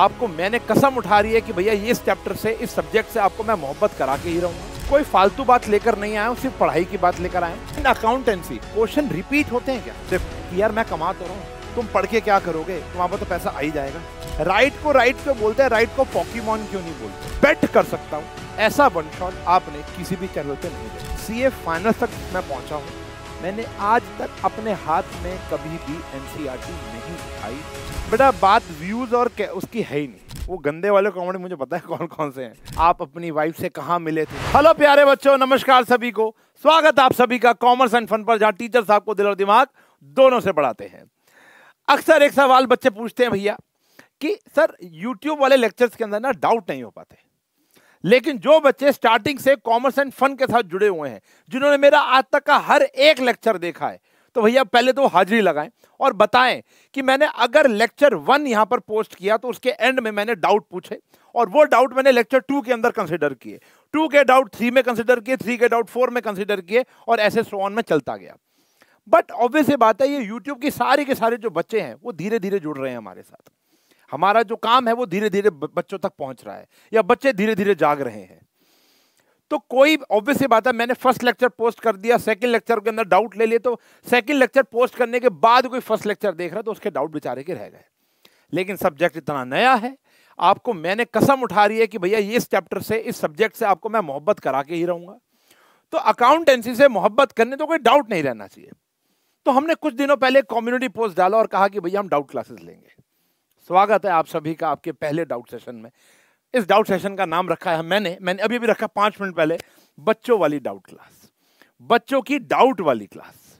आपको मैंने कसम उठा रही है कि भैया ये इस चैप्टर से इस सब्जेक्ट से आपको मैं मोहब्बत करा के ही रहूँगा कोई फालतू बात लेकर नहीं आया हूँ सिर्फ पढ़ाई की बात लेकर आया हूँ अकाउंटेंसी क्वेश्चन रिपीट होते हैं क्या सिर्फ यार मैं कमा तो रहा हूँ तुम पढ़ के क्या करोगे तुम्हारा तो पैसा आ ही जाएगा राइट को राइट क्यों बोलते हैं राइट को पॉकी क्यों नहीं बोलते बेट कर सकता हूँ ऐसा वन शॉट आपने किसी भी चैनल पर नहीं दिया सी ए फाइनल तक मैं पहुंचा हूँ मैंने आज तक अपने हाथ में कभी भी एन e नहीं दिखाई बेटा बात व्यूज और उसकी है ही नहीं वो गंदे वाले कॉमेडी मुझे पता है कौन कौन से हैं आप अपनी वाइफ से कहाँ मिले थे हेलो प्यारे बच्चों नमस्कार सभी को स्वागत आप सभी का कॉमर्स एंड फन पर जहाँ टीचर साहब को दिल और दिमाग दोनों से पढ़ाते हैं अक्सर एक सवाल बच्चे पूछते हैं भैया कि सर यूट्यूब वाले लेक्चर्स के अंदर ना डाउट नहीं हो पाते लेकिन जो बच्चे स्टार्टिंग से कॉमर्स एंड फन के साथ जुड़े हुए हैं जिन्होंने मेरा आज तक का हर एक लेक्चर देखा है तो भैया पहले तो हाजिरी लगाएं और बताएं कि मैंने अगर लेक्चर वन यहां पर पोस्ट किया तो उसके एंड में मैंने डाउट पूछे और वो डाउट मैंने लेक्चर टू के अंदर कंसिडर किए टू के डाउट थ्री में कंसिडर किए थ्री के डाउट फोर में कंसिडर किए और ऐसे सो ऑन में चलता गया बट ऑब्वियस ये बात है ये यूट्यूब की सारी के सारे जो बच्चे हैं वो धीरे धीरे जुड़ रहे हैं हमारे साथ हमारा जो काम है वो धीरे धीरे बच्चों तक पहुंच रहा है या बच्चे धीरे धीरे जाग रहे हैं तो कोई ऑब्वियस सी बात है मैंने फर्स्ट लेक्चर पोस्ट कर दिया सेकंड लेक्चर के अंदर डाउट ले लिए तो सेकंड लेक्चर पोस्ट करने के बाद कोई फर्स्ट लेक्चर देख रहा तो उसके डाउट बेचारे के रह गए लेकिन सब्जेक्ट इतना नया है आपको मैंने कसम उठा रही है कि भैया इस चैप्टर से इस सब्जेक्ट से आपको मैं मोहब्बत करा के ही रहूंगा तो अकाउंटेंसी से मोहब्बत करने तो कोई डाउट नहीं रहना चाहिए तो हमने कुछ दिनों पहले कम्युनिटी पोस्ट डाला और कहा कि भैया हम डाउट क्लासेस लेंगे स्वागत है आप सभी का आपके पहले डाउट सेशन में इस डाउट सेशन का नाम रखा है मैंने मैंने अभी अभी रखा पांच मिनट पहले बच्चों वाली डाउट क्लास बच्चों की डाउट वाली क्लास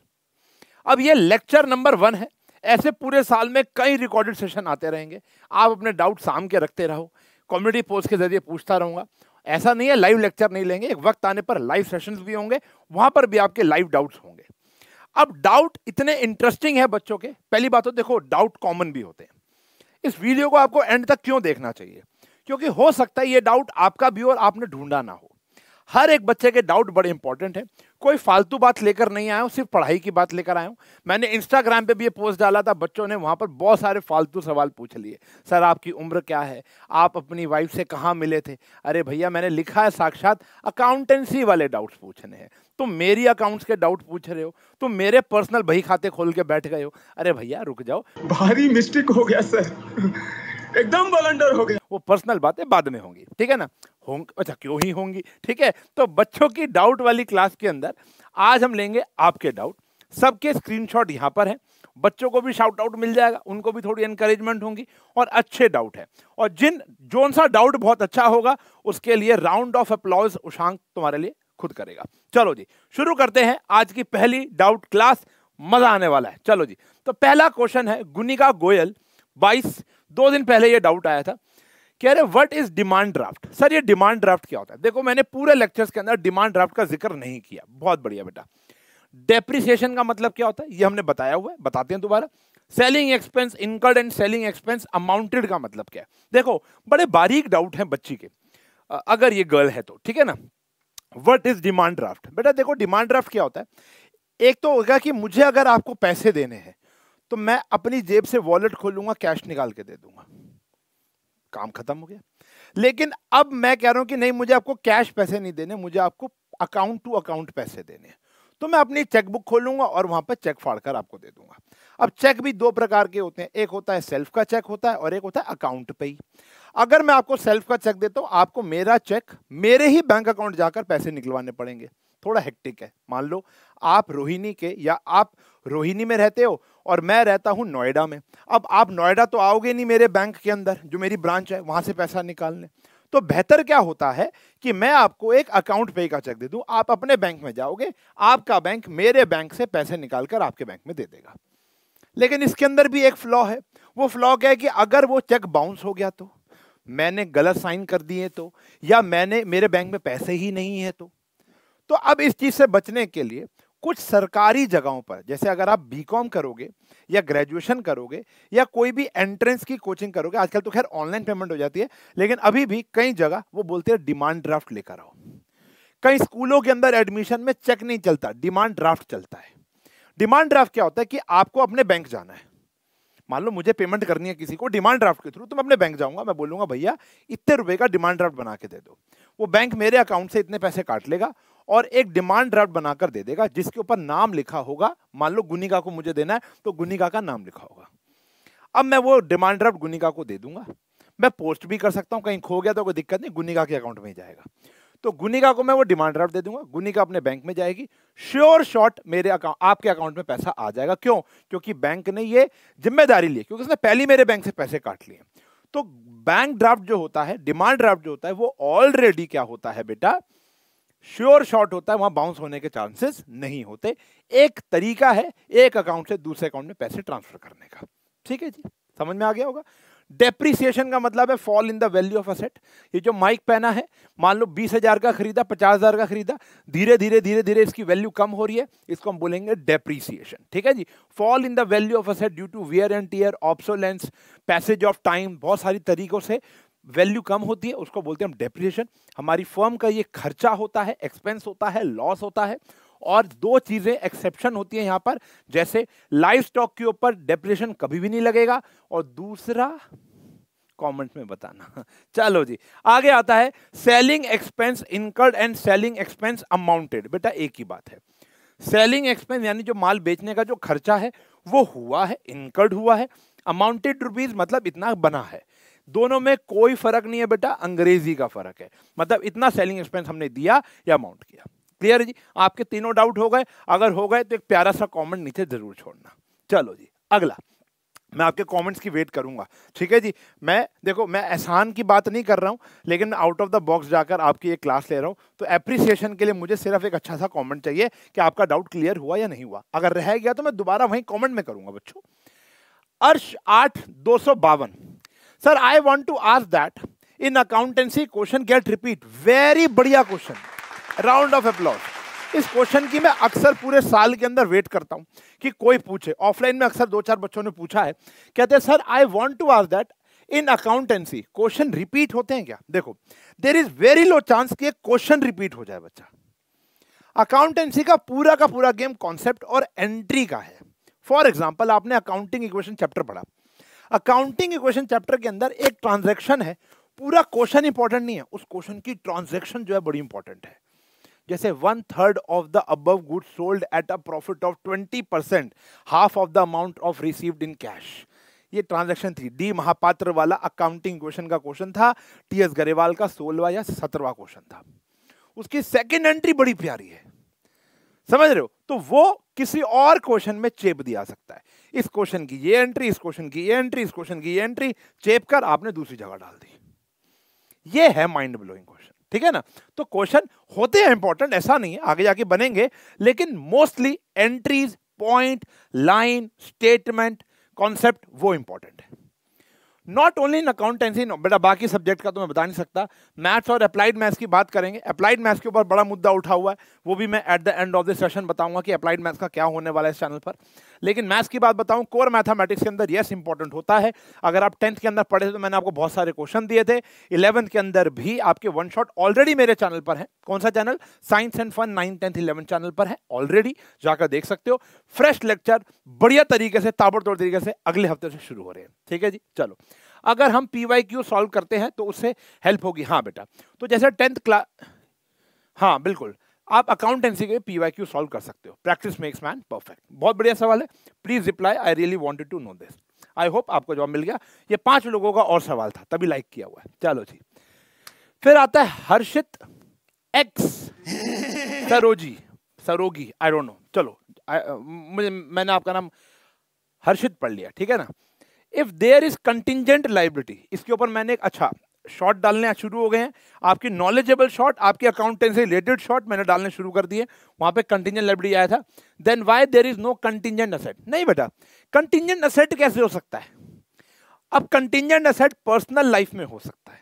अब ये लेक्चर नंबर वन है ऐसे पूरे साल में कई रिकॉर्डेड सेशन आते रहेंगे आप अपने डाउट साम के रखते रहो कम्युनिटी पोस्ट के जरिए पूछता रहूंगा ऐसा नहीं है लाइव लेक्चर नहीं लेंगे एक वक्त आने पर लाइव सेशंस भी होंगे वहां पर भी आपके लाइव डाउट्स होंगे अब डाउट इतने इंटरेस्टिंग है बच्चों के पहली बात तो देखो डाउट कॉमन भी होते हैं इस वीडियो को आपको एंड तक क्यों देखना चाहिए क्योंकि हो सकता है ये डाउट आपका भी और आपने ढूंढा ना हो हर एक बच्चे के डाउट बड़े इंपॉर्टेंट है कोई फालतू बात लेकर नहीं आया हूँ सिर्फ पढ़ाई की बात लेकर आया हूँ मैंने इंस्टाग्राम पे भी ये पोस्ट डाला था बच्चों ने वहाँ पर बहुत सारे फालतू सवाल पूछ लिए सर आपकी उम्र क्या है आप अपनी वाइफ से कहाँ मिले थे अरे भैया मैंने लिखा है साक्षात अकाउंटेंसी वाले डाउट्स पूछने हैं तुम मेरी अकाउंट्स के डाउट पूछ रहे हो तुम मेरे पर्सनल बही खाते खोल के बैठ गए हो अरे भैया रुक जाओ भारी मिस्टेक हो गया सर एकदम वॉलंटियर हो गए वो पर्सनल बातें बाद में होंगी ठीक है ना होंग अच्छा क्यों ही होंगी ठीक है तो बच्चों की डाउट वाली क्लास के अंदर आज हम लेंगे आपके डाउट सबके स्क्रीनशॉट यहाँ पर है बच्चों को भी शाउट आउट मिल जाएगा उनको भी थोड़ी एनकरेजमेंट होंगी और अच्छे डाउट है और जिन जो सा डाउट बहुत अच्छा होगा उसके लिए राउंड ऑफ अप्लाउज उशांक तुम्हारे लिए खुद करेगा चलो जी शुरू करते हैं आज की पहली डाउट क्लास मजा आने वाला है चलो जी तो पहला क्वेश्चन है गुनिका गोयल बाईस दो दिन पहले ये डाउट आया था कि अरे what is demand draft sir ये डिमांड ड्राफ्ट क्या होता है देखो मैंने पूरे लेक्चर्स के अंदर डिमांड ड्राफ्ट का जिक्र नहीं किया बहुत बढ़िया बेटा डेप्रिसिएशन का मतलब क्या होता है ये हमने बताया हुआ है बताते हैं दोबारा selling expense incurred and selling expense amounted का मतलब क्या है देखो बड़े बारीक डाउट हैं बच्ची के अगर ये गर्ल है तो ठीक है ना वट इज डिमांड ड्राफ्ट बेटा देखो डिमांड ड्राफ्ट क्या होता है एक तो होगा कि मुझे अगर आपको पैसे देने हैं तो मैं अपनी जेब से वॉलेट खोलूंगा कैश निकाल के दे दूंगा काम खत्म हो गया लेकिन अब मैं कह रहा हूं कि नहीं मुझे आपको कैश पैसे नहीं देने मुझे आपको अकाउंट टू अकाउंट पैसे देने तो मैं अपनी चेकबुक खोलूंगा और वहां पर चेक फाड़कर आपको दे दूंगा अब चेक भी दो प्रकार के होते हैं एक होता है सेल्फ का चेक होता है और एक होता है अकाउंट पे ही अगर मैं आपको सेल्फ का चेक देता हूं आपको मेरा चेक मेरे ही बैंक अकाउंट जाकर पैसे निकलवाने पड़ेंगे थोड़ा हेक्टिक है मान लो आप रोहिणी के या आप रोहिणी में रहते हो और मैं रहता हूँ नोएडा में अब आप नोएडा तो आओगे नहीं मेरे बैंक के अंदर जो मेरी ब्रांच है वहाँ से पैसा निकालने तो बेहतर क्या होता है कि मैं आपको एक अकाउंट पे का चेक दे दूं आप अपने बैंक में जाओगे आपका बैंक मेरे बैंक से पैसे निकाल कर आपके बैंक में दे देगा लेकिन इसके अंदर भी एक फ्लॉ है वो फ्लॉ क्या है कि अगर वो चेक बाउंस हो गया तो मैंने गलत साइन कर दिए तो या मैंने मेरे बैंक में पैसे ही नहीं है तो तो अब इस चीज से बचने के लिए कुछ सरकारी जगहों पर जैसे अगर आप बीकॉम करोगे या ग्रेजुएशन करोगे या कोई भी एंट्रेंस की कोचिंग करोगे आजकल तो खैर ऑनलाइन पेमेंट हो जाती है लेकिन अभी भी कई जगह वो बोलते हैं डिमांड ड्राफ्ट लेकर आओ कई स्कूलों के अंदर एडमिशन में चेक नहीं चलता डिमांड ड्राफ्ट चलता है डिमांड ड्राफ्ट क्या होता है कि आपको अपने बैंक जाना है मान लो मुझे पेमेंट करनी है किसी को डिमांड ड्राफ्ट के थ्रू तो मैं अपने बैंक जाऊंगा मैं बोलूंगा भैया इतने रुपए का डिमांड ड्राफ्ट बना के दे दो वो बैंक मेरे अकाउंट से इतने पैसे काट लेगा और एक डिमांड ड्राफ्ट बनाकर दे देगा जिसके ऊपर नाम लिखा होगा मान लो गुनिका को मुझे देना है तो गुनिका का नाम लिखा होगा अब मैं वो डिमांड ड्राफ्ट गुनिका को दे दूंगा मैं पोस्ट भी कर सकता हूँ कहीं खो गया तो कोई दिक्कत नहीं गुनिका के अकाउंट में ही जाएगा तो गुनिका को मैं वो डिमांड ड्राफ्ट दे दूंगा गुनिका अपने बैंक में जाएगी श्योर शॉट मेरे अकाउंट आपके अकाउंट में पैसा आ जाएगा क्यों क्योंकि बैंक ने ये जिम्मेदारी ली क्योंकि उसने पहले मेरे बैंक से पैसे काट लिए तो बैंक ड्राफ्ट जो होता है डिमांड ड्राफ्ट जो होता है वो ऑलरेडी क्या होता है बेटा श्योर शॉट होता है वहां बाउंस होने के चांसेस नहीं होते एक तरीका है एक अकाउंट से दूसरे अकाउंट में पैसे ट्रांसफर करने का ठीक है जी समझ में आ गया होगा डेप्रिसिएशन का मतलब है fall in the value of asset ये जो माइक पहना है मान लो बीस हजार का खरीदा पचास हजार का खरीदा धीरे धीरे धीरे धीरे इसकी वैल्यू कम हो रही है इसको हम बोलेंगे डेप्रिसिएशन ठीक है जी fall in the value of asset due to wear and tear obsolescence passage of time बहुत सारी तरीकों से वैल्यू कम होती है उसको बोलते हैं हम डेप्रिएशन हमारी फर्म का ये खर्चा होता है एक्सपेंस होता है लॉस होता है और दो चीज़ें एक्सेप्शन होती हैं यहाँ पर जैसे लाइफ स्टॉक के ऊपर डेप्रिएशन कभी भी नहीं लगेगा और दूसरा कमेंट में बताना चलो जी आगे आता है selling expense incurred and selling expense amounted बेटा एक ही बात है सेलिंग एक्सपेंस यानी जो माल बेचने का जो खर्चा है वो हुआ है इनकर्ड हुआ है अमाउंटेड रुपीज मतलब इतना बना है दोनों में कोई फर्क नहीं है बेटा अंग्रेजी का फर्क है मतलब इतना सेलिंग एक्सपेंस हमने दिया या अमाउंट किया क्लियर जी आपके तीनों डाउट हो गए अगर हो गए तो एक प्यारा सा कमेंट नीचे जरूर छोड़ना चलो जी अगला मैं आपके कमेंट्स की वेट करूंगा ठीक है जी मैं देखो मैं एहसान की बात नहीं कर रहा हूं लेकिन मैं आउट ऑफ द बॉक्स जाकर आपकी एक क्लास ले रहा हूं तो एप्रिसिएशन के लिए मुझे सिर्फ एक अच्छा सा कमेंट चाहिए कि आपका डाउट क्लियर हुआ या नहीं हुआ अगर रह गया तो मैं दोबारा वहीं कमेंट में करूंगा बच्चों अर्श आठ दो सौ बावन sir I want to ask that in accountancy question get repeat very बढ़िया क्वेश्चन राउंड ऑफ अपलॉज इस क्वेश्चन की मैं अक्सर पूरे साल के अंदर वेट करता हूं कि कोई पूछे ऑफलाइन में अक्सर दो चार बच्चों ने पूछा है कहते हैं sir I want to ask that in accountancy question repeat होते हैं क्या देखो there is very low chance कि क्वेश्चन रिपीट हो जाए बच्चा अकाउंटेंसी का पूरा का पूरा गेम कॉन्सेप्ट और एंट्री का है फॉर एग्जाम्पल आपने अकाउंटिंग इक्वेशन चैप्टर पढ़ा अकाउंटिंग इक्वेशन चैप्टर के अंदर एक ट्रांजेक्शन है पूरा क्वेश्चन इंपॉर्टेंट नहीं है उस क्वेश्चन की ट्रांजेक्शन जो है बड़ी इंपॉर्टेंट है जैसे one third of the above good sold at a profit of twenty percent half of the amount of received in cash ये ट्रांजेक्शन थी डी महापात्र वाला अकाउंटिंग क्वेश्चन का क्वेश्चन था टी एस गरेवाल का सोलवा या सत्रवा क्वेश्चन था उसकी सेकेंड एंट्री बड़ी प्यारी है समझ रहे हो तो वो किसी और क्वेश्चन में चेप दिया सकता है इस क्वेश्चन की ये एंट्री इस क्वेश्चन की ये एंट्री इस क्वेश्चन की ये एंट्री चेप कर आपने दूसरी जगह डाल दी ये है माइंड ब्लोइंग क्वेश्चन ठीक है ना तो क्वेश्चन होते हैं इंपॉर्टेंट ऐसा नहीं है आगे जाके बनेंगे लेकिन mostly entries point line statement concept वो इंपॉर्टेंट है नॉट ओनली इन अकाउंटेंसी बेटा बाकी सब्जेक्ट का तो मैं बता नहीं सकता मैथ्स और अप्लाइड मैथ्स की बात करेंगे अप्लाइड मैथ्स के ऊपर बड़ा मुद्दा उठा हुआ है वो भी मैं at the end of the session बताऊंगा कि अप्लाइड मैथ्स का क्या होने वाला है इस चैनल पर लेकिन मैथ्स की बात बताऊं कोर मैथमेटिक्स के अंदर यस इंपॉर्टेंट होता है अगर आप टेंथ के अंदर पढ़े तो मैंने आपको बहुत सारे क्वेश्चन दिए थे इलेवंथ के अंदर भी आपके वन शॉट ऑलरेडी मेरे चैनल पर है कौन सा channel science and fun nine tenth eleven channel पर है ऑलरेडी जाकर देख सकते हो फ्रेश लेक्चर बढ़िया तरीके से ताबड़तोड़ तरीके से अगले हफ्ते से शुरू हो रहे हैं ठीक है जी चलो अगर हम पी वाई क्यू सॉल्व करते हैं तो उससे हेल्प होगी हाँ बेटा तो जैसे टेंथ क्लास हाँ बिल्कुल आप अकाउंटेंसी के पी वाई क्यू सॉल्व कर सकते हो प्रैक्टिस मेक्स मैन परफेक्ट बहुत बढ़िया सवाल है please reply I really wanted to know this I hope आपको जवाब मिल गया ये पांच लोगों का और सवाल था तभी लाइक किया हुआ है चलो जी फिर आता है Harshit X Saroji Sarogi I don't know चलो I, uh, मुझे मैंने आपका नाम हर्षित पढ़ लिया ठीक है ना if there is contingent liability इसके ऊपर मैंने एक अच्छा शॉट डालने शुरू हो गए हैं आपके नॉलेजेबल शॉट आपके अकाउंटेंट से रिलेटेड शॉट मैंने डालने शुरू कर दिए वहाँ पे कंटिजेंट लाइब्रेरी आया था then why there is no contingent asset नहीं बेटा कंटिजेंट असेट कैसे हो सकता है अब कंटिजेंट असेट पर्सनल लाइफ में हो सकता है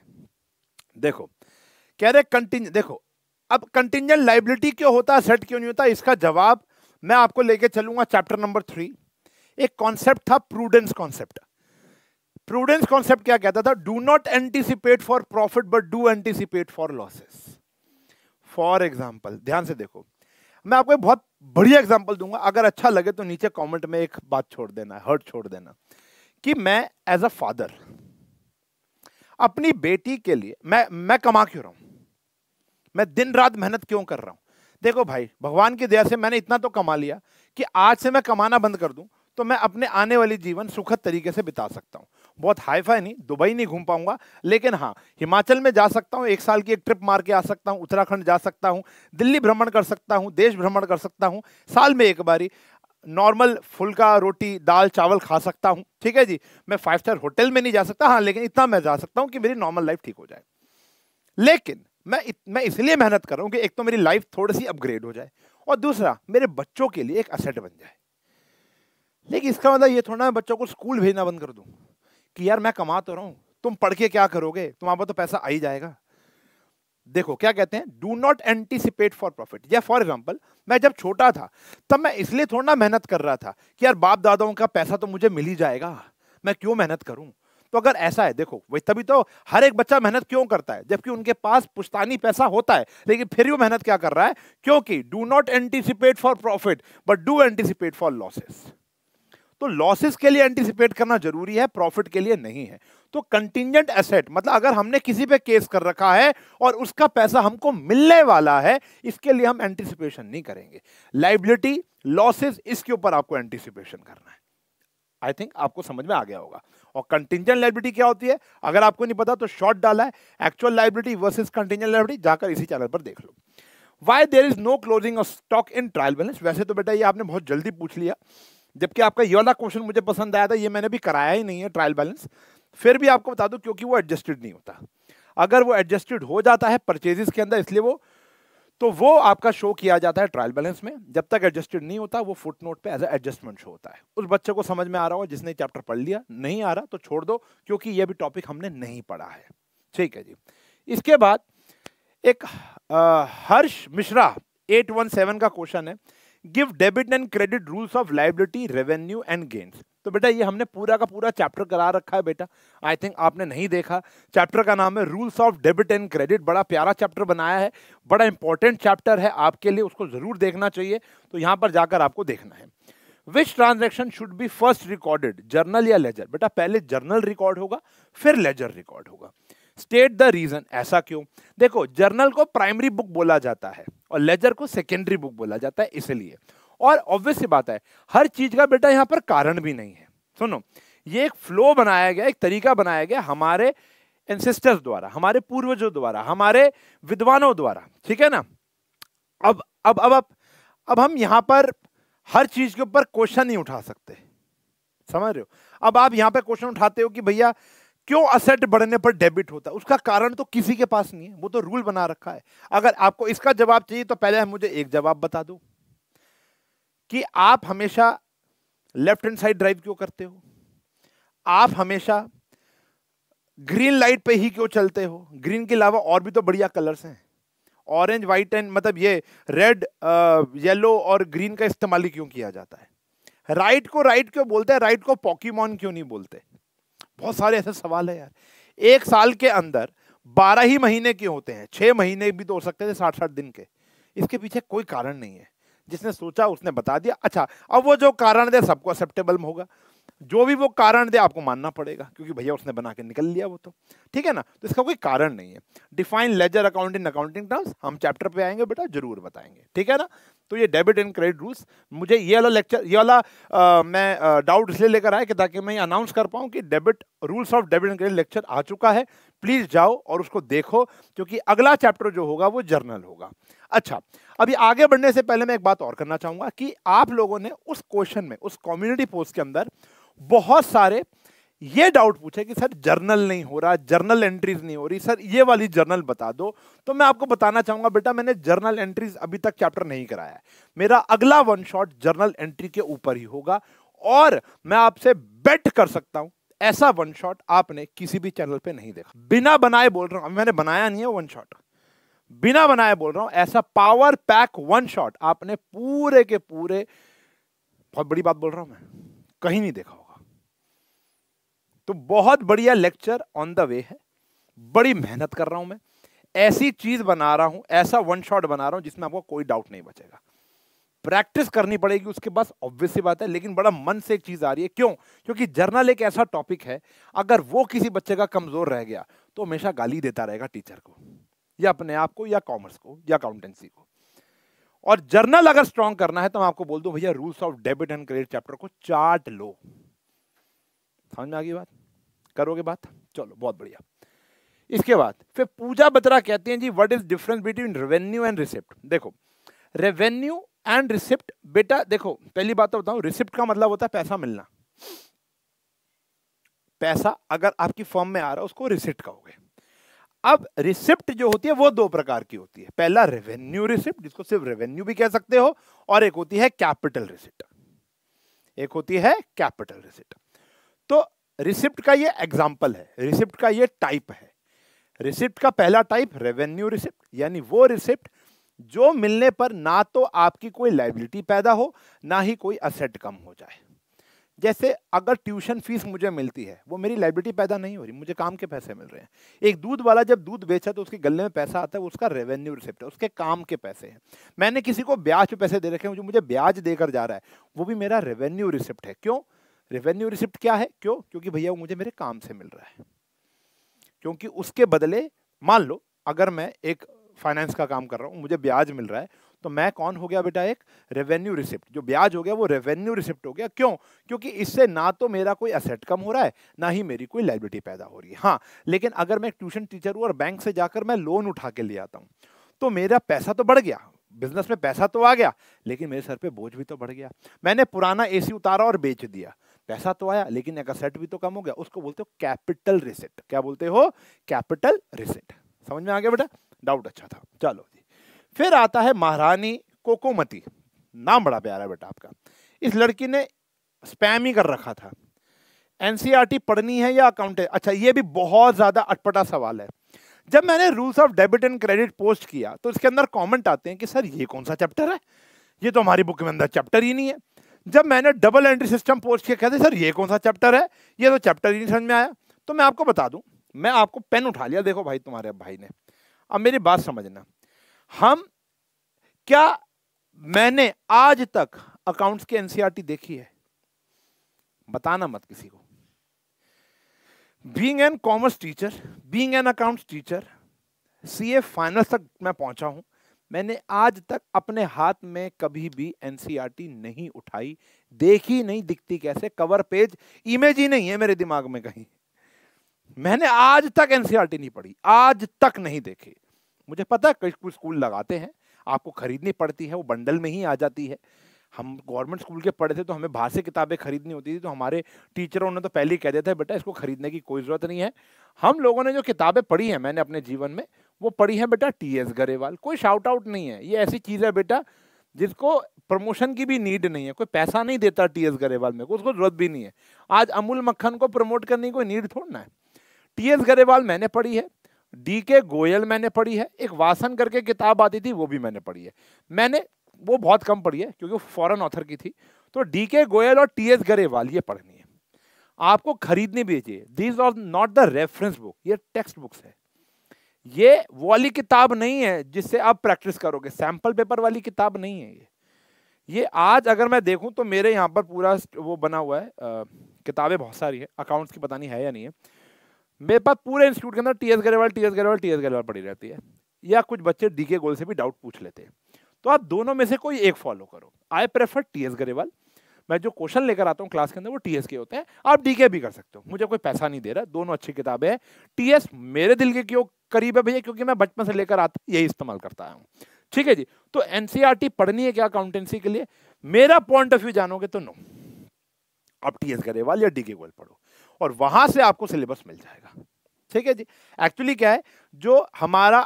देखो कह रहे कंटिज देखो अब कंटिजेंट लाइबिलिटी क्यों होता है असेट क्यों नहीं होता इसका जवाब मैं आपको लेके चलूंगा चैप्टर नंबर थ्री एक कॉन्सेप्ट था प्रूडेंस कॉन्सेप्ट प्रूडेंस कॉन्सेप्ट क्या कहता था do not anticipate for profit but do anticipate for losses for example ध्यान से देखो मैं आपको एक बहुत बढ़िया एग्जाम्पल दूंगा अगर अच्छा लगे तो नीचे कॉमेंट में एक बात छोड़ देना हर्ट छोड़ देना कि मैं एज अ फादर अपनी बेटी के लिए मैं मैं कमा क्यों रहा हूं मैं दिन रात मेहनत क्यों कर रहा हूं देखो भाई भगवान की दया से मैंने इतना तो कमा लिया कि आज से मैं कमाना बंद कर दूं तो मैं अपने आने वाली जीवन सुखद तरीके से बिता सकता हूं बहुत हाईफाई नहीं दुबई नहीं घूम पाऊंगा लेकिन हाँ हिमाचल में जा सकता हूँ एक साल की एक ट्रिप मार के आ सकता हूँ उत्तराखंड जा सकता हूँ दिल्ली भ्रमण कर सकता हूँ देश भ्रमण कर सकता हूँ साल में एक बारी नॉर्मल फुल्का रोटी दाल चावल खा सकता हूँ ठीक है जी मैं फाइव स्टार होटल में नहीं जा सकता हाँ लेकिन इतना मैं जा सकता हूँ कि मेरी नॉर्मल लाइफ ठीक हो जाए लेकिन मैं इत, मैं इसलिए मेहनत कर रहा हूँ कि एक तो मेरी लाइफ थोड़ी सी अपग्रेड हो जाए और दूसरा मेरे बच्चों के लिए एक असेट बन जाए लेकिन इसका मतलब ये थोड़ा ना बच्चों को स्कूल भेजना बंद कर दूँ कि यार मैं कमा तो रहा हूं तुम पढ़ के क्या करोगे तुम्हारे तो पैसा आ ही जाएगा देखो क्या कहते हैं do not anticipate for profit या फॉर एग्जाम्पल मैं जब छोटा था तब मैं इसलिए थोड़ा ना मेहनत कर रहा था कि यार बाप दादाओं का पैसा तो मुझे मिल ही जाएगा मैं क्यों मेहनत करूं तो अगर ऐसा है देखो वही तभी तो हर एक बच्चा मेहनत क्यों करता है जबकि उनके पास पुश्तानी पैसा होता है लेकिन फिर वो मेहनत क्या कर रहा है क्योंकि do not anticipate for profit but do anticipate for losses तो लॉसेस के लिए एंटिसिपेट करना जरूरी है प्रॉफिट के लिए नहीं है तो कंटिजेंट एसेट मतलब अगर हमने किसी पे केस कर रखा है और उसका पैसा हमको मिलने वाला है इसके लिए हम एंटिसिपेशन नहीं करेंगे लाइबिलिटी लॉसेस इसके ऊपर आपको एंटिसिपेशन करना है आई थिंक आपको समझ में आ गया होगा और कंटिजेंट लाइबिलिटी क्या होती है अगर आपको नहीं पता तो शॉर्ट डाला है actual liability versus contingent liability जाकर इसी चैनल पर देख लो why there is no closing of stock in trial balance वैसे तो बेटा ये आपने बहुत जल्दी पूछ लिया जबकि आपका ये वाला क्वेश्चन मुझे पसंद आया था ये मैंने भी कराया ही नहीं है ट्रायल बैलेंस फिर भी आपको बता दूं क्योंकि वो एडजस्टेड नहीं होता अगर वो एडजस्टेड हो जाता है परचेजेस के अंदर इसलिए वो तो वो आपका शो किया जाता है ट्रायल बैलेंस में जब तक एडजस्टेड नहीं होता वो फुट नोट पे एज एडजस्टमेंट शो होता है उस बच्चे को समझ में आ रहा हो जिसने चैप्टर पढ़ लिया नहीं आ रहा तो छोड़ दो क्योंकि ये भी टॉपिक हमने नहीं पढ़ा है ठीक है जी इसके बाद एक आ, हर्ष मिश्रा 817 का क्वेश्चन है give debit and credit rules of liability revenue and gains तो बेटा ये हमने पूरा का पूरा चैप्टर करा रखा है बेटा आई थिंक आपने नहीं देखा चैप्टर का नाम है rules of debit and credit बड़ा प्यारा चैप्टर बनाया है बड़ा इंपॉर्टेंट चैप्टर है आपके लिए उसको ज़रूर देखना चाहिए तो यहाँ पर जाकर आपको देखना है which transaction should be first recorded journal या लेजर बेटा पहले जर्नल रिकॉर्ड होगा फिर लेजर रिकॉर्ड होगा स्टेट द रीजन ऐसा क्यों देखो जर्नल को प्राइमरी बुक बोला जाता है और लेजर को सेकेंडरी बुक बोला जाता है इसलिए और ऑब्वियस बात है हर चीज का बेटा यहाँ पर कारण भी नहीं है सुनो ये एक फ्लो बनाया गया एक तरीका बनाया गया हमारे एंसेस्टर्स द्वारा हमारे पूर्वजों द्वारा हमारे विद्वानों द्वारा ठीक है ना अब अब अब अब, अब हम यहाँ पर हर चीज के ऊपर क्वेश्चन नहीं उठा सकते समझ रहे हो अब आप यहाँ पर क्वेश्चन उठाते हो कि भैया क्यों असेट बढ़ने पर डेबिट होता है उसका कारण तो किसी के पास नहीं है वो तो रूल बना रखा है अगर आपको इसका जवाब चाहिए तो पहले मुझे एक जवाब बता दो कि आप हमेशा लेफ्ट हैंड साइड ड्राइव क्यों करते हो आप हमेशा ग्रीन लाइट पे ही क्यों चलते हो ग्रीन के अलावा और भी तो बढ़िया कलर्स हैं ऑरेंज वाइट एंड मतलब ये रेड येलो और ग्रीन का इस्तेमाल क्यों किया जाता है राइट को राइट क्यों बोलते हैं राइट को पॉकीमॉन क्यों नहीं बोलते बहुत सारे ऐसे सवाल है यार एक साल के अंदर बारह ही महीने क्यों होते हैं छः महीने भी तो हो सकते थे साठ साठ दिन के इसके पीछे कोई कारण नहीं है जिसने सोचा उसने बता दिया अच्छा अब वो जो कारण दे सबको एक्सेप्टेबल होगा जो भी वो कारण दे आपको मानना पड़ेगा क्योंकि भैया उसने बना के निकल लिया वो तो ठीक है ना तो इसका कोई कारण नहीं है define ledger accounting accounting terms हम चैप्टर पे आएंगे बेटा जरूर बताएंगे ठीक है ना तो ये डेबिट एंड क्रेडिट रूल्स मुझे ये वाला लेक्चर ये वाला मैं डाउट इसलिए लेकर आया कि ताकि मैं अनाउंस कर पाऊँ कि debit rules of debit and credit lecture आ चुका है प्लीज़ जाओ और उसको देखो क्योंकि अगला चैप्टर जो होगा वो जर्नल होगा अच्छा अभी आगे बढ़ने से पहले मैं एक बात और करना चाहूँगा कि आप लोगों ने उस क्वेश्चन में उस कम्युनिटी पोस्ट के अंदर बहुत सारे ये डाउट पूछे कि सर जर्नल नहीं हो रहा जर्नल एंट्रीज नहीं हो रही सर ये वाली जर्नल बता दो तो मैं आपको बताना चाहूंगा बेटा मैंने जर्नल एंट्रीज अभी तक चैप्टर नहीं कराया है मेरा अगला वन शॉट जर्नल एंट्री के ऊपर ही होगा और मैं आपसे बेट कर सकता हूं ऐसा वन शॉट आपने किसी भी चैनल पर नहीं देखा बिना बनाए बोल रहा हूं मैंने बनाया नहीं है वन शॉट बिना बनाए बोल रहा हूं ऐसा पावर पैक वन शॉट आपने पूरे के पूरे बहुत बड़ी बात बोल रहा हूं मैं कहीं नहीं देखा तो बहुत बढ़िया लेक्चर ऑन द वे है बड़ी मेहनत कर रहा हूं मैं ऐसी चीज़ बना रहा हूं ऐसा वन शॉट बना रहा हूं जिसमें आपको कोई डाउट नहीं बचेगा प्रैक्टिस करनी पड़ेगी उसके बाद ऑब्वियस सी बात है लेकिन बड़ा मन से एक चीज़ आ रही है क्यों क्योंकि जर्नल एक ऐसा टॉपिक है अगर वो किसी बच्चे का कमज़ोर रह गया तो हमेशा गाली देता रहेगा टीचर को या अपने आप को या कॉमर्स को या अकाउंटेंसी को और जर्नल अगर स्ट्रांग करना है तो मैं आपको बोल दूं भैया rules of debit and credit chapter को चार्ट लो समझ में आ गई बात करोगे बात चलो बहुत बढ़िया इसके बाद फिर पूजा बत्रा कहते हैं ji what is difference between revenue and receipt देखो रेवेन्यू एंड रिसिप्ट बेटा देखो पहली बात तो बताऊं रिसिप्ट का मतलब होता है पैसा मिलना पैसा अगर आपकी फॉर्म में आ रहा है उसको रिसिप्ट कहोगे अब रिसिप्ट जो होती है वो दो प्रकार की होती है पहला रेवेन्यू रिसिप्ट जिसको सिर्फ रेवेन्यू भी कह सकते हो और एक होती है कैपिटल रिसिप्ट एक होती है कैपिटल रिसिप्ट तो रिसिप्ट का ये एग्जाम्पल है रिसिप्ट का ये टाइप है रिसिप्ट का पहला टाइप रेवेन्यू रिसिप्ट यानी वो रिसिप्ट जो मिलने पर ना तो आपकी कोई लाइबिलिटी पैदा हो ना ही कोई असेट कम हो जाए जैसे अगर ट्यूशन फीस मुझे मिलती है वो मेरी लाइबिलिटी पैदा नहीं हो रही मुझे काम के पैसे मिल रहे हैं एक दूध वाला जब दूध बेचा तो उसके गले में पैसा आता है उसका रेवेन्यू रिसिप्ट है उसके काम के पैसे हैं मैंने किसी को ब्याज पे पैसे दे रखे हैं जो मुझे ब्याज देकर जा रहा है वो भी मेरा रेवेन्यू रिसिप्ट है क्यों रेवेन्यू रिसिप्ट क्या है क्यों क्योंकि भैया वो मुझे मेरे काम से मिल रहा है क्योंकि उसके बदले मान लो अगर मैं एक फाइनेंस का काम कर रहा हूँ मुझे ब्याज मिल रहा है तो मैं कौन हो गया बेटा एक रेवेन्यू रिसिप्ट जो ब्याज हो गया वो रेवेन्यू रिसिप्ट हो गया क्यों क्योंकि इससे ना तो मेरा कोई असेट कम हो रहा है ना ही मेरी कोई लाइबिलिटी पैदा हो रही है हाँ लेकिन अगर मैं एक ट्यूशन टीचर हूँ और बैंक से जाकर मैं लोन उठा के ले आता हूँ तो मेरा पैसा तो बढ़ गया बिजनेस में पैसा तो आ गया लेकिन मेरे सर पे बोझ भी तो बढ़ गया मैंने पुराना एसी उतारा और बेच दिया पैसा तो आया लेकिन एसेट भी तो कम हो गया उसको बोलते हो कैपिटल रिसेट क्या बोलते हो कैपिटल रिसेट समझ में आ गया बेटा डाउट अच्छा था चलो जी फिर आता है महारानी कोकोमती नाम बड़ा प्यारा है बेटा आपका इस लड़की ने स्पैम ही कर रखा था एनसीईआरटी पढ़नी है या अकाउंट अच्छा ये भी बहुत ज़्यादा अटपटा सवाल है जब मैंने rules of debit and credit post किया तो इसके अंदर कमेंट आते हैं कि सर ये कौन सा चैप्टर है ये तो हमारी बुक के अंदर चैप्टर ही नहीं है जब मैंने डबल एंट्री सिस्टम पोस्ट किया कहते सर ये कौन सा चैप्टर है ये तो चैप्टर ही नहीं समझ में आया तो मैं आपको बता दूं मैं आपको पेन उठा लिया देखो भाई तुम्हारे भाई ने अब मेरी बात समझना हम क्या मैंने आज तक अकाउंट्स की एनसीईआरटी e देखी है बताना मत किसी को being an commerce teacher being an accounts teacher CA final तक मैं पहुंचा हूं मैंने आज तक अपने हाथ में कभी भी एनसीईआरटी e नहीं उठाई देखी नहीं दिखती कैसे कवर पेज इमेज ही नहीं है मेरे दिमाग में कहीं मैंने आज तक एनसीईआरटी e नहीं पढ़ी आज तक नहीं देखी मुझे पता कई स्कूल लगाते हैं आपको खरीदनी पड़ती है वो बंडल में ही आ जाती है हम गवर्नमेंट स्कूल के पढ़े थे तो हमें बाहर से किताबें खरीदनी होती थी तो हमारे टीचरों ने तो पहले ही कह दिया था बेटा इसको खरीदने की कोई ज़रूरत नहीं है हम लोगों ने जो किताबें पढ़ी हैं मैंने अपने जीवन में वो पढ़ी है बेटा टी एस गरेवाल कोई शाउट आउट नहीं है ये ऐसी चीज़ है बेटा जिसको प्रमोशन की भी नीड नहीं है कोई पैसा नहीं देता टी एस गरेवाल में उसको जरूरत भी नहीं है आज अमूल मक्खन को प्रमोट करने की कोई नीड थोड़ना है टी एस गरेवाल मैंने पढ़ी है डी के गोयल मैंने पढ़ी है एक वासन करके किताब आती थी वो भी मैंने पढ़ी है मैंने वो बहुत कम पढ़ी है क्योंकि वो फॉरन ऑथर की थी तो डी के गोयल और टी एस गरेवाल ये पढ़नी है आपको खरीदनी भी चाहिए these are not the reference book ये टेक्स्ट बुक्स है ये वाली किताब नहीं है जिससे आप प्रैक्टिस करोगे सैम्पल पेपर वाली किताब नहीं है ये ये आज अगर मैं देखूं तो मेरे यहाँ पर पूरा वो बना हुआ है किताबें बहुत सारी है अकाउंट्स की पता नहीं है या नहीं है मेरे पास पूरे इंस्टीट्यूट के अंदर T S Grewal T S Grewal T S Grewal पढ़ी रहती है या कुछ बच्चे डी के गोल से भी डाउट पूछ लेते हैं तो आप दोनों में से कोई एक फॉलो करो I prefer T S Grewal मैं जो क्वेश्चन लेकर आता हूँ क्लास के अंदर वो टी के होते हैं आप डी भी कर सकते हो मुझे कोई पैसा नहीं दे रहा दोनों अच्छी किताबें हैं टी मेरे दिल के क्यों करीब है भैया क्योंकि मैं बचपन से लेकर आता यही इस्तेमाल करता आया हूँ ठीक है जी तो टी e पढ़नी है क्या अकाउंटेंसी के लिए मेरा पॉइंट ऑफ व्यू जानोगे तो नो आप टी एस गरेवाल या डी के गोल पढ़ो और वहां से आपको सिलेबस मिल जाएगा ठीक है जी एक्चुअली क्या है जो हमारा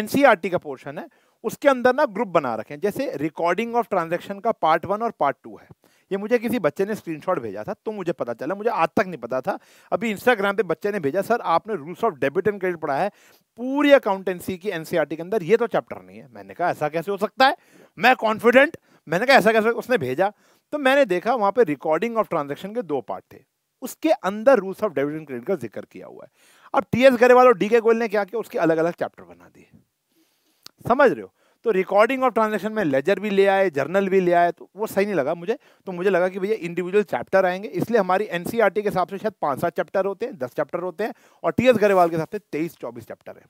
एनसीईआरटी e का पोर्शन है उसके अंदर ना ग्रुप बना रखें जैसे रिकॉर्डिंग ऑफ ट्रांजेक्शन का पार्ट वन और पार्ट टू है ये मुझे किसी बच्चे ने स्क्रीनशॉट भेजा था तो मुझे पता चला मुझे आज तक नहीं पता था अभी इंस्टाग्राम पे बच्चे ने भेजा सर आपने rules of debit and credit पढ़ा है पूरी अकाउंटेंसी की एनसीईआरटी e के अंदर ये तो चैप्टर नहीं है मैंने कहा ऐसा कैसे हो सकता है मैं कॉन्फिडेंट मैंने कहा ऐसा कैसे उसने भेजा तो मैंने देखा वहाँ पे रिकॉर्डिंग ऑफ ट्रांजेक्शन के दो पार्ट थे उसके अंदर rules of debit and credit का जिक्र किया हुआ है अब टी एस गरेवाल और डी के गोयल ने क्या किया उसके अलग अलग चैप्टर बना दिए समझ रहे हो तो रिकॉर्डिंग ऑफ ट्रांजेक्शन में लेजर भी ले आए जर्नल भी ले आए तो वो सही नहीं लगा मुझे तो मुझे लगा कि भैया इंडिविजुअल चैप्टर आएंगे इसलिए हमारी एन e के हिसाब से शायद पाँच सात चैप्टर होते हैं दस चैप्टर होते हैं और टी एस गरेवाल के हिसाब से तेईस चौबीस चैप्टर है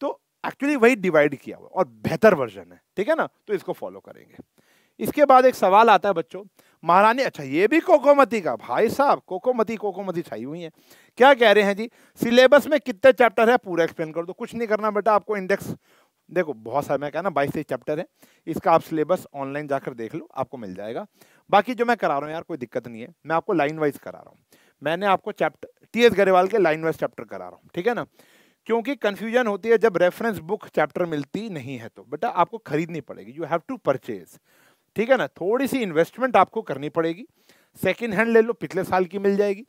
तो एक्चुअली वही डिवाइड किया हुआ और बेहतर वर्जन है ठीक है ना तो इसको फॉलो करेंगे इसके बाद एक सवाल आता है बच्चों महारानी अच्छा ये भी कोकोमती का भाई साहब कोकोमती कोकोमती छाई हुई है क्या कह रहे हैं जी सिलेबस में कितने चैप्टर है पूरा एक्सप्लेन कर दो कुछ नहीं करना बेटा आपको इंडेक्स देखो बहुत सारे मैं कहना बाईस चैप्टर है इसका आप सिलेबस ऑनलाइन जाकर देख लो आपको मिल जाएगा बाकी जो मैं करा रहा हूँ यार कोई दिक्कत नहीं है मैं आपको लाइन वाइज करा रहा हूँ मैंने आपको चैप्टर टी एस गरेवाल के लाइन वाइज चैप्टर करा रहा हूँ ठीक है ना क्योंकि कन्फ्यूजन होती है जब रेफरेंस बुक चैप्टर मिलती नहीं है तो बेटा आपको खरीदनी पड़ेगी यू हैव टू परचेज ठीक है ना थोड़ी सी इन्वेस्टमेंट आपको करनी पड़ेगी सेकेंड हैंड ले लो पिछले साल की मिल जाएगी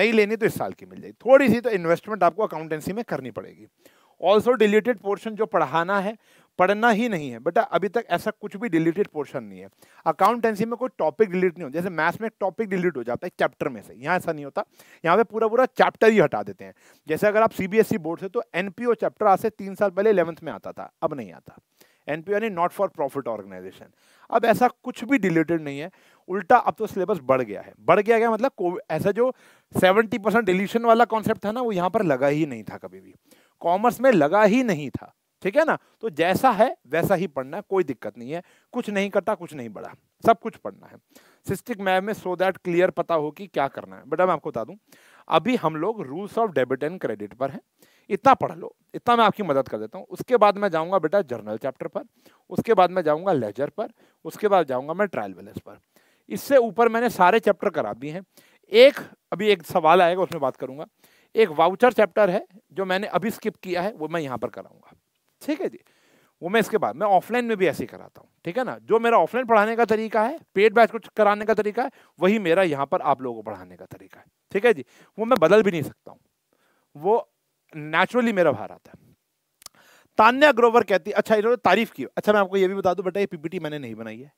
नहीं लेनी तो इस साल की मिल जाएगी थोड़ी सी तो इन्वेस्टमेंट आपको अकाउंटेंसी में करनी पड़ेगी ऑल्सो डिलीटेड पोर्शन जो पढ़ाना है पढ़ना ही नहीं है बेटा अभी तक ऐसा कुछ भी डिलीटेड पोर्शन नहीं है अकाउंटेंसी में कोई टॉपिक डिलीट नहीं होता जैसे मैथ्स में टॉपिक डिलीट हो जाता है चैप्टर में से यहाँ ऐसा नहीं होता यहाँ पे पूरा पूरा चैप्टर ही हटा देते हैं जैसे अगर आप सीबीएसई बोर्ड e से तो एनपीओ चैप्टर आज से तीन साल पहले इलेवंथ में आता था अब नहीं आता एनपीओ यानी नॉट फॉर प्रॉफिट ऑर्गेनाइजेशन अब ऐसा कुछ भी डिलीटेड नहीं है उल्टा अब तो सिलेबस बढ़ गया है बढ़ गया क्या मतलब ऐसा जो सेवेंटी परसेंट डिलीशन वाला कॉन्सेप्ट था ना वो यहाँ पर लगा ही नहीं था कभी भी कॉमर्स में लगा ही नहीं था ठीक है ना तो जैसा है वैसा ही पढ़ना है कोई दिक्कत नहीं है कुछ नहीं करता कुछ नहीं बढ़ा सब कुछ पढ़ना है सिस्टिक मैप में सो दैट क्लियर पता हो कि क्या करना है बेटा मैं आपको बता दूं अभी हम लोग rules of debit and credit पर हैं इतना पढ़ लो इतना मैं आपकी मदद कर देता हूँ उसके बाद मैं जाऊँगा बेटा जर्नल चैप्टर पर उसके बाद मैं जाऊँगा लेजर पर उसके बाद जाऊँगा मैं ट्रायल बैलेंस पर इससे ऊपर मैंने सारे चैप्टर करा दिए हैं एक अभी एक सवाल आएगा उसमें बात करूँगा एक वाउचर चैप्टर है जो मैंने अभी स्किप किया है वो मैं यहाँ पर कराऊंगा ठीक है जी वो मैं इसके बाद मैं ऑफलाइन में भी ऐसे ही कराता हूँ ठीक है ना जो मेरा ऑफलाइन पढ़ाने का तरीका है पेड बैच को कराने का तरीका है वही मेरा यहाँ पर आप लोगों को पढ़ाने का तरीका है ठीक है जी वो मैं बदल भी नहीं सकता हूँ वो नेचुरली मेरा बाहर आता है तान्या ग्रोवर कहती है अच्छा इन्होंने तारीफ की अच्छा मैं आपको ये भी बता दूँ बेटा ये पीपीटी मैंने नहीं बनाई है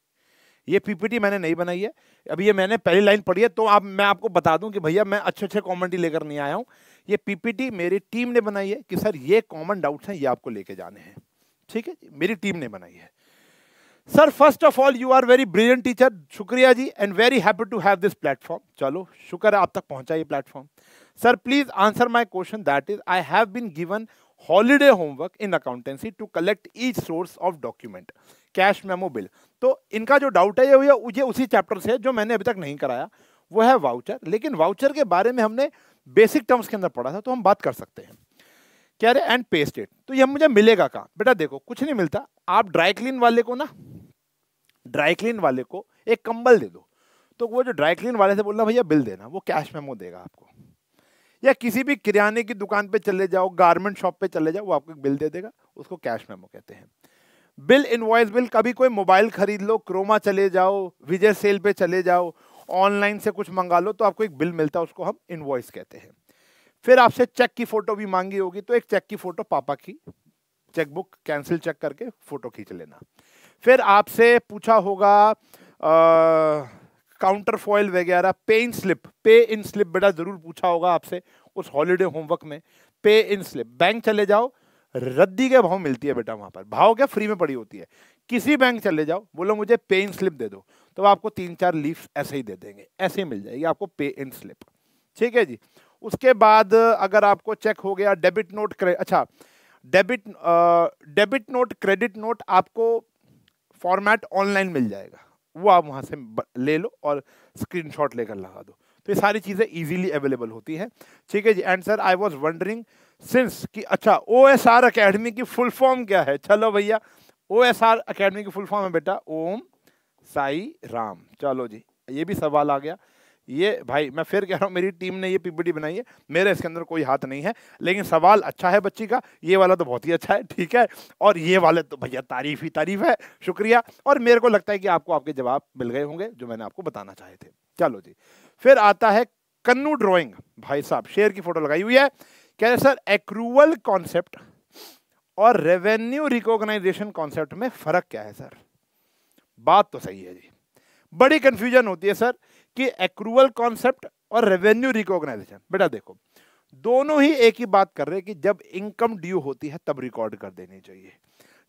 ये पीपीटी मैंने नहीं बनाई है अभी ये मैंने पहली लाइन पढ़ी है तो आप मैं आपको बता दूं कि भैया मैं अच्छे अच्छे कॉमेंट ही लेकर नहीं आया हूँ ये पीपीटी मेरी टीम ने बनाई है कि सर ये कॉमन डाउट्स हैं ये आपको लेके जाने हैं ठीक है मेरी टीम ने बनाई है sir first of all you are very brilliant teacher शुक्रिया जी and very happy to have this platform चलो शुक्र है आप तक पहुंचा ये platform sir please answer my question that is I have been given holiday homework in accountancy to collect each source of document cash memo bill तो इनका जो डाउट है ये ये उसी चैप्टर से जो मैंने अभी तक नहीं कराया वो है वाउचर लेकिन वाउचर के बारे में हमने बेसिक टर्म्स के अंदर पढ़ा था तो हम बात कर सकते हैं क्या रे एंड पेस्टेड तो ये मुझे मिलेगा कहाँ बेटा देखो कुछ नहीं मिलता आप ड्राई क्लीन वाले को ना ड्राई क्लीन वाले को एक कंबल दे दो तो वो जो ड्राई क्लीन वाले से बोलना भैया बिल देना वो कैश मेमो देगा आपको या किसी भी किराने की दुकान पे चले जाओ गारमेंट शॉप पे चले जाओ वो आपको बिल दे देगा उसको कैश मेमो कहते हैं बिल इनवॉइस बिल कभी कोई मोबाइल खरीद लो क्रोमा चले जाओ विजय सेल पे चले जाओ ऑनलाइन से कुछ मंगा लो तो आपको एक बिल मिलता है उसको हम इनवॉइस कहते हैं फिर आपसे चेक की फ़ोटो भी मांगी होगी तो एक चेक की फ़ोटो पापा की चेकबुक कैंसिल चेक करके फ़ोटो खींच लेना फिर आपसे पूछा होगा काउंटर फॉयल वगैरह पे इन स्लिप पे इन स्लिप बेटा ज़रूर पूछा होगा आपसे उस हॉलीडे होमवर्क में पे इन स्लिप बैंक चले जाओ रद्दी के भाव मिलती है बेटा वहां पर भाव क्या फ्री में पड़ी होती है किसी बैंक चले जाओ बोलो मुझे पे इन स्लिप दे दो तो आपको तीन चार लीफ ऐसे ही दे देंगे ऐसे ही मिल जाएगी आपको पे इन स्लिप ठीक है जी उसके बाद अगर आपको चेक हो गया डेबिट नोट क्रे अच्छा debit debit note credit note आपको फॉर्मेट ऑनलाइन मिल जाएगा वो आप वहाँ से ले लो और स्क्रीनशॉट लेकर लगा दो तो ये सारी चीज़ें इजीली अवेलेबल होती है ठीक है जी and sir I was wondering since कि अच्छा ओ एस आर अकेडमी की फुल फॉर्म क्या है चलो भैया ओ एस आर अकेडमी की फुल फॉर्म है बेटा ओम साई राम चलो जी ये भी सवाल आ गया ये भाई मैं फिर कह रहा हूँ मेरी टीम ने ये पीपीटी बनाई है मेरे इसके अंदर कोई हाथ नहीं है लेकिन सवाल अच्छा है बच्ची का ये वाला तो बहुत ही अच्छा है ठीक है और ये वाले तो भैया तारीफ ही तारीफ है शुक्रिया और मेरे को लगता है कि आपको आपके जवाब मिल गए होंगे जो मैंने आपको बताना चाहे थे चलो जी फिर आता है कन्नू ड्रॉइंग भाई साहब शेर की फोटो लगाई हुई है कह रहे सर एक्रूवल कॉन्सेप्ट और रेवेन्यू रिकॉग्नाइजेशन कॉन्सेप्ट में फ़र्क क्या है सर बात तो सही है जी बड़ी कंफ्यूजन होती है सर कि एक्रूवल कॉन्सेप्ट और रेवेन्यू रिकॉग्नाइजेशन बेटा देखो दोनों ही एक ही बात कर रहे हैं कि जब इनकम ड्यू होती है तब रिकॉर्ड कर देनी चाहिए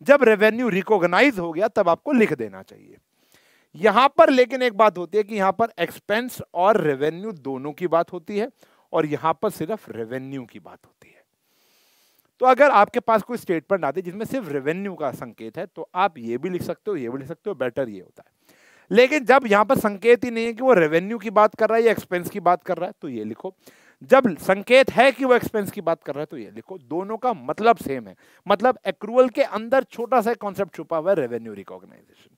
जब रेवेन्यू रिकॉग्नाइज हो गया तब आपको लिख देना चाहिए यहां पर लेकिन एक बात होती है कि यहां पर एक्सपेंस और रेवेन्यू दोनों की बात होती है और यहां पर सिर्फ रेवेन्यू की बात होती है तो अगर आपके पास कोई स्टेटमेंट आती है जिसमें सिर्फ रेवेन्यू का संकेत है तो आप ये भी लिख सकते हो ये भी लिख सकते हो बेटर ये होता है लेकिन जब यहां पर संकेत ही नहीं है कि वो रेवेन्यू की बात कर रहा है या एक्सपेंस की बात कर रहा है तो ये लिखो जब संकेत है कि वो एक्सपेंस की बात कर रहा है तो ये लिखो दोनों का मतलब सेम है मतलब एक्रूवल के अंदर छोटा सा कॉन्सेप्ट छुपा हुआ है रेवेन्यू रिकॉग्नाइजेशन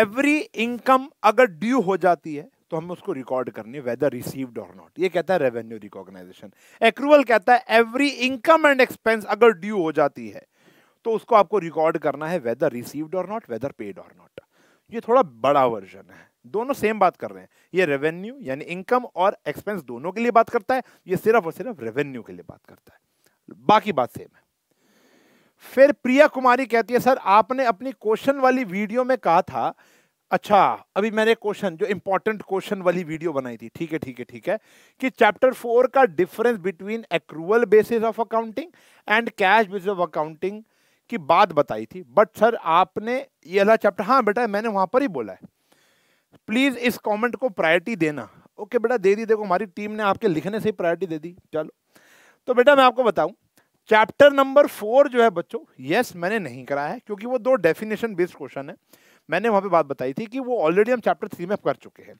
एवरी इनकम अगर ड्यू हो जाती है तो हमें उसको रिकॉर्ड करनी है वेदर रिसीव्ड और नॉट ये कहता है रेवेन्यू रिकॉग्नाइजेशन एक्रूवल कहता है एवरी इनकम एंड एक्सपेंस अगर ड्यू हो जाती है तो उसको आपको रिकॉर्ड करना है वेदर रिसीव्ड और नॉट वेदर पेड और नॉट ये थोड़ा बड़ा वर्जन है दोनों सेम बात कर रहे हैं ये रेवेन्यू यानी इनकम और एक्सपेंस दोनों के लिए बात करता है ये सिर्फ और सिर्फ रेवेन्यू के लिए बात करता है बाकी बात सेम है फिर प्रिया कुमारी कहती है सर आपने अपनी क्वेश्चन वाली वीडियो में कहा था अच्छा अभी मैंने क्वेश्चन जो इंपॉर्टेंट क्वेश्चन वाली वीडियो बनाई थी ठीक है ठीक है ठीक है कि चैप्टर फोर का difference between accrual basis of accounting and cash basis of accounting की बात बताई थी बट सर आपने ये अला चैप्टर हाँ बेटा मैंने वहां पर ही बोला है प्लीज इस कमेंट को प्रायोरिटी देना ओके बेटा दे दी देखो हमारी टीम ने आपके लिखने से ही प्रायोरिटी दे दी चलो तो बेटा मैं आपको बताऊं चैप्टर नंबर फोर जो है बच्चों यस मैंने नहीं कराया है क्योंकि वो दो डेफिनेशन बेस्ड क्वेश्चन है मैंने वहाँ पे बात बताई थी कि वो ऑलरेडी हम चैप्टर थ्री में कर चुके हैं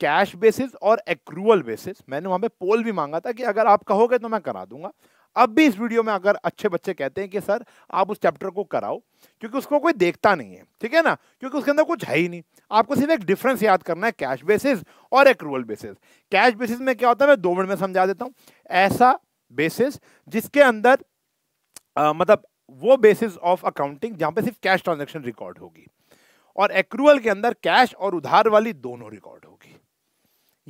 कैश बेसिस और एक्रूअल बेसिस मैंने वहाँ पे पोल भी मांगा था कि अगर आप कहोगे तो मैं करा दूंगा अब भी इस वीडियो में अगर अच्छे बच्चे कहते हैं कि सर आप उस चैप्टर को कराओ क्योंकि उसको कोई देखता नहीं है ठीक है ना क्योंकि उसके अंदर कुछ है ही नहीं आपको सिर्फ एक डिफरेंस याद करना है कैश बेसिस और एक्रूवल बेसिस कैश बेसिस में क्या होता है मैं दो मिनट में समझा देता हूँ ऐसा बेसिस जिसके अंदर आ, मतलब वो बेसिस ऑफ अकाउंटिंग जहाँ पे सिर्फ कैश ट्रांजेक्शन रिकॉर्ड होगी और एक्रूअल के अंदर कैश और उधार वाली दोनों रिकॉर्ड होगी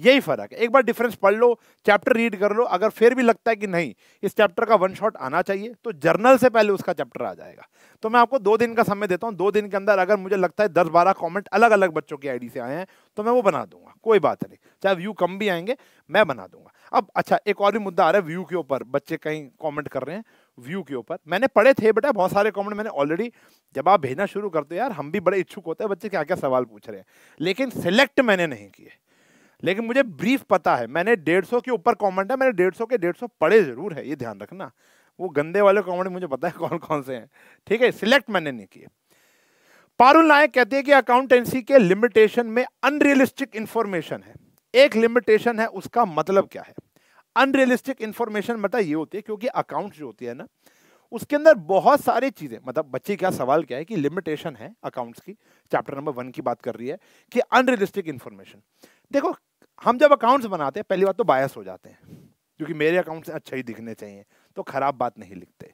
यही फर्क है एक बार डिफरेंस पढ़ लो चैप्टर रीड कर लो अगर फिर भी लगता है कि नहीं इस चैप्टर का वन शॉट आना चाहिए तो जर्नल से पहले उसका चैप्टर आ जाएगा तो मैं आपको दो दिन का समय देता हूँ दो दिन के अंदर अगर मुझे लगता है दस बारह कॉमेंट अलग अलग बच्चों की आईडी से आए हैं तो मैं वो बना दूंगा कोई बात नहीं चाहे व्यू कम भी आएंगे मैं बना दूंगा अब अच्छा एक और भी मुद्दा आ रहा है व्यू के ऊपर बच्चे कहीं कॉमेंट कर रहे हैं व्यू के ऊपर मैंने पढ़े थे बेटा बहुत सारे कमेंट मैंने ऑलरेडी जब आप भेजना शुरू करते हो यार हम भी बड़े इच्छुक होते हैं बच्चे क्या क्या सवाल पूछ रहे हैं लेकिन सिलेक्ट मैंने नहीं किए लेकिन मुझे ब्रीफ पता है मैंने डेढ़ सौ के ऊपर कॉमेंट है मैंने डेढ़ सौ के डेढ़ सौ पढ़े ज़रूर है ये ध्यान रखना वो गंदे वाले कॉमेंट मुझे पता है कौन कौन से हैं ठीक है सिलेक्ट मैंने नहीं किए पारुल नायक कहते हैं कि अकाउंटेंसी के लिमिटेशन में अनरियलिस्टिक इंफॉर्मेशन है एक लिमिटेशन है उसका मतलब क्या है अनरियलिस्टिक इन्फॉर्मेशन मतलब ये होती है क्योंकि अकाउंट जो होती है ना उसके अंदर बहुत सारी चीज़ें मतलब बच्चे क्या सवाल क्या है कि लिमिटेशन है अकाउंट्स की चैप्टर नंबर वन की बात कर रही है कि अनरियलिस्टिक इन्फॉर्मेशन देखो हम जब अकाउंट्स बनाते हैं पहली बात तो बायस हो जाते हैं क्योंकि मेरे अकाउंट्स अच्छा ही दिखने चाहिए तो खराब बात नहीं लिखते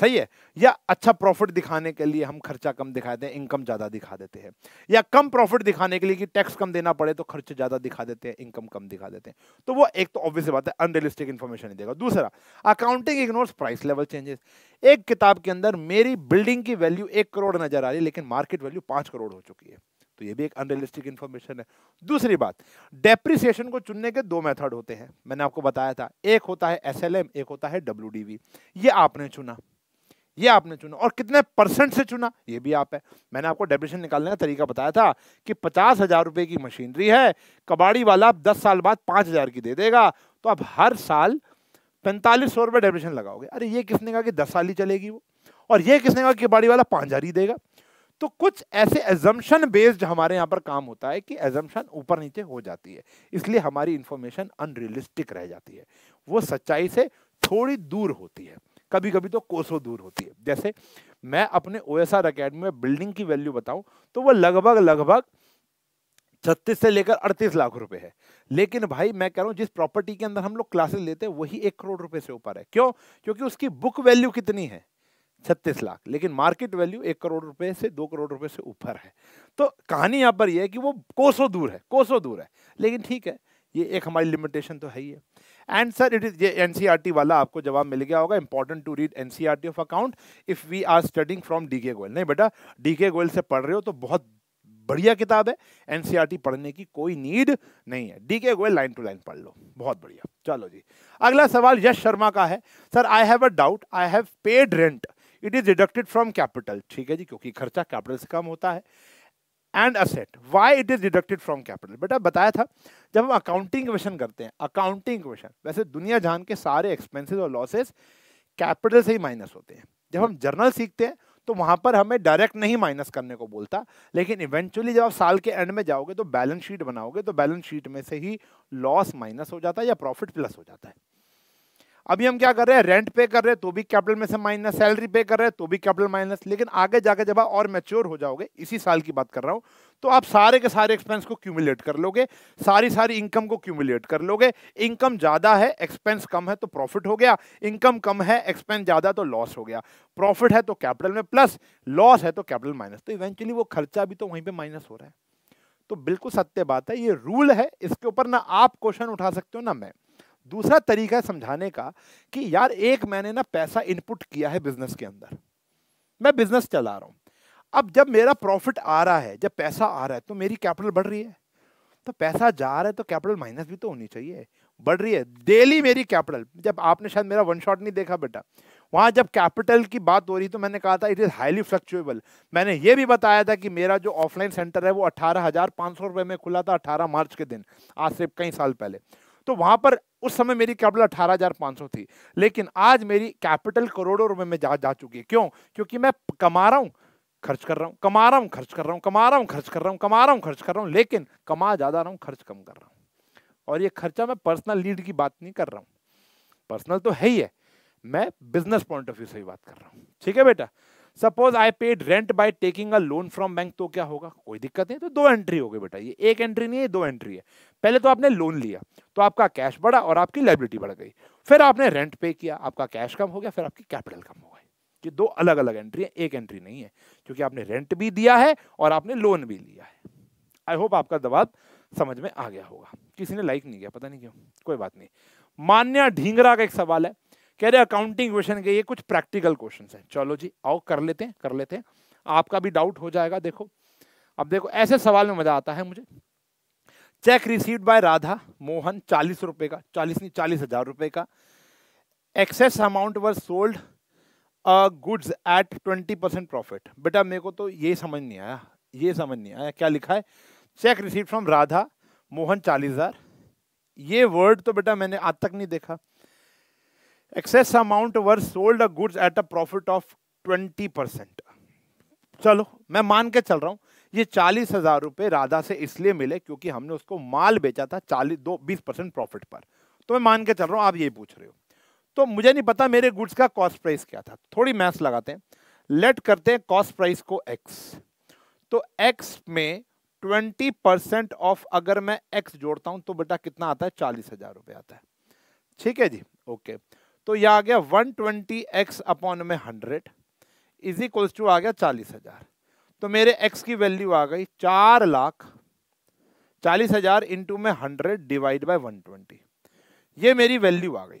सही है या अच्छा प्रॉफिट दिखाने के लिए हम खर्चा कम दिखा दें इनकम ज़्यादा दिखा देते हैं या कम प्रॉफिट दिखाने के लिए कि टैक्स कम देना पड़े तो खर्च ज़्यादा दिखा देते हैं इनकम कम दिखा देते हैं तो वो एक तो ऑब्वियस बात है अनरियलिस्टिक इन्फॉर्मेशन नहीं देगा दूसरा accounting ignores price level changes एक किताब के अंदर मेरी बिल्डिंग की वैल्यू एक करोड़ नजर आ रही है लेकिन मार्केट वैल्यू पांच करोड़ हो चुकी है तो ये भी एक अनरियलिस्टिक इन्फॉर्मेशन है दूसरी बात डेप्रिसिएशन को चुनने के दो मेथड होते हैं मैंने आपको बताया था एक होता है एस एक होता है डब्ल्यू ये आपने चुना ये आपने चुना और कितने परसेंट से चुना ये भी आप है मैंने आपको डेप्रेशन निकालने का तरीका बताया था कि पचास हजार रुपये की मशीनरी है कबाड़ी वाला आप दस साल बाद पाँच हजार की दे देगा तो आप हर साल पैंतालीस सौ रुपये डेप्रेशन लगाओगे अरे ये किसने कहा कि दस साल ही चलेगी वो और ये किसने कहा कबाड़ी वाला पाँच हजार ही देगा तो कुछ ऐसे एजम्पन बेस्ड हमारे यहाँ पर काम होता है कि एजम्पन ऊपर नीचे हो जाती है इसलिए हमारी इन्फॉर्मेशन अनरियलिस्टिक रह जाती है वो सच्चाई से थोड़ी दूर होती है कभी कभी तो कोसों दूर होती है जैसे मैं अपने ओ एस आर अकेडमी में बिल्डिंग की वैल्यू बताऊं तो वह लगभग लगभग छत्तीस से लेकर अड़तीस लाख रुपए है लेकिन भाई मैं कह रहा हूँ जिस प्रॉपर्टी के अंदर हम लोग क्लासेस लेते हैं वही एक करोड़ रुपए से ऊपर है क्यों क्योंकि उसकी बुक वैल्यू कितनी है छत्तीस लाख लेकिन मार्केट वैल्यू एक करोड़ रुपए से दो करोड़ रुपए से ऊपर है तो कहानी यहाँ पर यह है कि वो कोसों दूर है कोसों दूर है लेकिन ठीक है ये एक हमारी लिमिटेशन तो है ही है आंसर इट इज टी वाला आपको जवाब मिल गया होगा important to read T of account if we are studying from K Goyal नहीं बेटा के गोयल से पढ़ रहे हो तो बहुत बढ़िया किताब है टी e पढ़ने की कोई नीड नहीं है DK Goyal line to line पढ़ लो बहुत बढ़िया चलो जी अगला सवाल यश शर्मा का है sir I have a doubt I have paid rent it is deducted from capital ठीक है जी क्योंकि खर्चा कैपिटल से कम होता है and asset why it is deducted from capital बेटा बताया था जब हम अकाउंटिंग क्वेश्चन करते हैं अकाउंटिंग क्वेश्चन वैसे दुनिया जान के सारे एक्सपेंसेस और लॉसेस कैपिटल से ही माइनस होते हैं जब हम जर्नल सीखते हैं तो वहां पर हमें डायरेक्ट नहीं माइनस करने को बोलता लेकिन इवेंचुअली जब आप साल के एंड में जाओगे तो बैलेंस शीट बनाओगे तो बैलेंस शीट में से ही लॉस माइनस हो जाता है या प्रॉफिट प्लस हो जाता है अभी हम क्या कर रहे हैं रेंट पे कर रहे हैं तो भी कैपिटल में से माइनस सैलरी पे कर रहे हैं तो भी कैपिटल माइनस लेकिन आगे जाके जब आप और मैच्योर हो जाओगे इसी साल की बात कर रहा हूँ तो आप सारे के सारे एक्सपेंस को क्यूमुलेट कर लोगे सारी सारी इनकम को क्यूमुलेट कर लोगे इनकम ज़्यादा है एक्सपेंस कम है तो प्रॉफिट हो गया इनकम कम है एक्सपेंस ज़्यादा तो लॉस हो गया प्रॉफिट है तो कैपिटल में प्लस लॉस है तो कैपिटल माइनस तो इवेंचुअली वो खर्चा भी तो वहीं पर माइनस हो रहा है तो बिल्कुल सत्य बात है ये रूल है इसके ऊपर ना आप क्वेश्चन उठा सकते हो ना मैं दूसरा तरीका है समझाने का कि यार एक मैंने ना पैसा इनपुट किया है बिजनेस के अंदर मैं बिजनेस चला रहा हूँ अब जब मेरा प्रॉफिट आ रहा है जब पैसा आ रहा है तो मेरी कैपिटल बढ़ रही है तो पैसा जा रहा है तो कैपिटल माइनस भी तो होनी चाहिए बढ़ रही है डेली मेरी कैपिटल जब आपने शायद मेरा वन शॉट नहीं देखा बेटा वहाँ जब कैपिटल की बात हो रही तो मैंने कहा था इट इज़ हाईली फ्लक्चुएबल मैंने ये भी बताया था कि मेरा जो ऑफलाइन सेंटर है वो अठारह हज़ार पाँच सौ रुपये में खुला था अठारह मार्च के दिन आज से कई साल पहले तो वहाँ पर उस समय मेरी कैपिटल अठारह हजार पाँच सौ थी लेकिन आज मेरी कैपिटल करोड़ों रुपए में जा जा चुकी है क्यों क्योंकि मैं कमा रहा हूँ खर्च कर रहा हूँ कमा रहा हूँ खर्च कर रहा हूँ कमा रहा हूँ खर्च कर रहा हूँ कमा रहा हूँ खर्च कर रहा हूँ लेकिन कमा ज़्यादा रहा हूँ खर्च कम कर रहा हूँ और ये खर्चा मैं पर्सनल लीड की बात नहीं कर रहा हूँ पर्सनल तो है ही है मैं बिजनेस पॉइंट ऑफ व्यू से ही बात कर रहा हूँ ठीक है बेटा suppose I paid rent by taking a loan from bank तो क्या होगा कोई दिक्कत नहीं तो दो एंट्री हो गई बेटा ये एक एंट्री नहीं है दो एंट्री है पहले तो आपने लोन लिया तो आपका कैश बढ़ा और आपकी लाइबिलिटी बढ़ गई फिर आपने रेंट पे किया आपका कैश कम हो गया फिर आपकी कैपिटल कम हो गई ये दो अलग अलग एंट्री है एक एंट्री नहीं है क्योंकि आपने रेंट भी दिया है और आपने लोन भी लिया है आई होप आपका जवाब समझ में आ गया होगा किसी ने लाइक नहीं किया पता नहीं क्यों कोई बात नहीं मान्या ढींगरा का एक सवाल है कह रहे अकाउंटिंग क्वेश्चन के ये कुछ प्रैक्टिकल क्वेश्चन हैं चलो जी आओ कर लेते हैं कर लेते हैं आपका भी डाउट हो जाएगा देखो अब देखो ऐसे सवाल में मजा आता है मुझे cheque receive by Radha Mohan चालीस रुपए का चालीस नहीं चालीस हजार रुपए का excess amount were sold goods at twenty percent profit बेटा मेरे को तो ये समझ नहीं आया ये समझ नहीं आया क्या लिखा है cheque receive from Radha Mohan चालीस हजार ये वर्ड तो बेटा मैंने आज तक नहीं देखा excess amount were sold a goods at a profit of twenty percent चलो मैं मान के चल रहा हूं ये चालीस हजार रुपए राधा से इसलिए मिले क्योंकि हमने उसको माल बेचा था चालीस दो बीस परसेंट प्रॉफिट पर तो मैं मान के चल रहा हूं आप ये पूछ रहे हो तो मुझे नहीं पता मेरे गुड्स का कॉस्ट प्राइस क्या था थोड़ी मैथ्स लगाते हैं लेट करते हैं कॉस्ट प्राइस को एक्स तो एक्स में ट्वेंटी परसेंट ऑफ अगर मैं एक्स जोड़ता हूं तो बेटा कितना आता है चालीस हजार रुपये आता है ठीक है जी ओके okay. तो यह आ गया वन ट्वेंटी एक्स अपॉन में हंड्रेड इज इक्वल्स टू आ गया चालीस हज़ार तो मेरे एक्स की वैल्यू आ गई चार लाख चालीस हज़ार इंटू में hundred divide by one twenty ये मेरी वैल्यू आ गई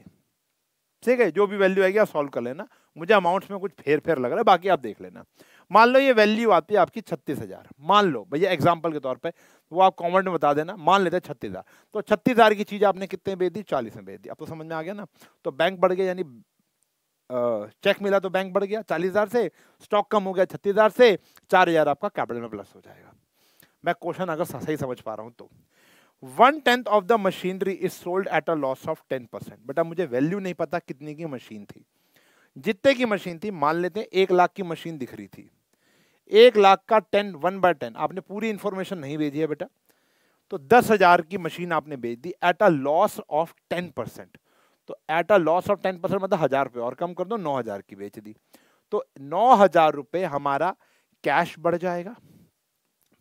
ठीक है जो भी वैल्यू आएगी आप सॉल्व कर लेना मुझे अमाउंट्स में कुछ फेर फेर लग रहा है बाकी आप देख लेना मान लो ये वैल्यू आती है आपकी छत्तीस हज़ार मान लो भैया एग्जाम्पल के तौर पर वो आप कॉमेंट में बता देना मान लेते हैं छत्तीस हज़ार तो छत्तीस हज़ार की चीज़ आपने कितने बेच दी चालीस में बेच दी आपको तो समझ में आ गया ना तो बैंक बढ़ गया यानी चेक मिला तो बैंक बढ़ गया चालीस हज़ार से स्टॉक कम हो गया छत्तीस हज़ार से चार हज़ार आपका कैपिटल में प्लस हो जाएगा मैं क्वेश्चन अगर सही समझ पा रहा हूँ तो one tenth of the machinery is sold at a loss of ten percent बेटा मुझे वैल्यू नहीं पता कितने की मशीन थी जितने की मशीन थी मान लेते हैं एक लाख की मशीन दिख रही थी एक लाख का टेन वन बाय टेन आपने पूरी इन्फॉर्मेशन नहीं भेजी है बेटा तो दस हजार की मशीन आपने बेच दी at a loss of ten percent तो at a loss of ten percent मतलब हजार रुपये और कम कर दो नौ हजार की बेच दी तो नौ हजार रुपये हमारा कैश बढ़ जाएगा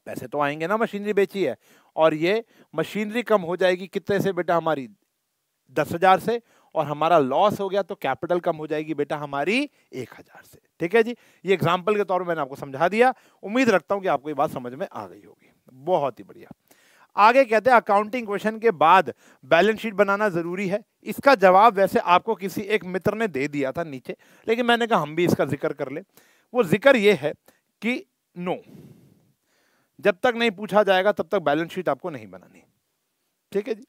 पैसे तो आएंगे ना मशीनरी बेची है और ये मशीनरी कम हो जाएगी कितने से बेटा हमारी दस हजार से और हमारा लॉस हो गया तो कैपिटल कम हो जाएगी बेटा हमारी एक हजार से ठीक है जी ये एग्जाम्पल के तौर पर मैंने आपको समझा दिया उम्मीद रखता हूँ कि आपको ये बात समझ में आ गई होगी बहुत ही बढ़िया आगे कहते हैं अकाउंटिंग क्वेश्चन के बाद बैलेंस शीट बनाना ज़रूरी है इसका जवाब वैसे आपको किसी एक मित्र ने दे दिया था नीचे लेकिन मैंने कहा हम भी इसका जिक्र कर ले वो जिक्र ये है कि नो जब तक नहीं पूछा जाएगा तब तक बैलेंस शीट आपको नहीं बनानी ठीक है जी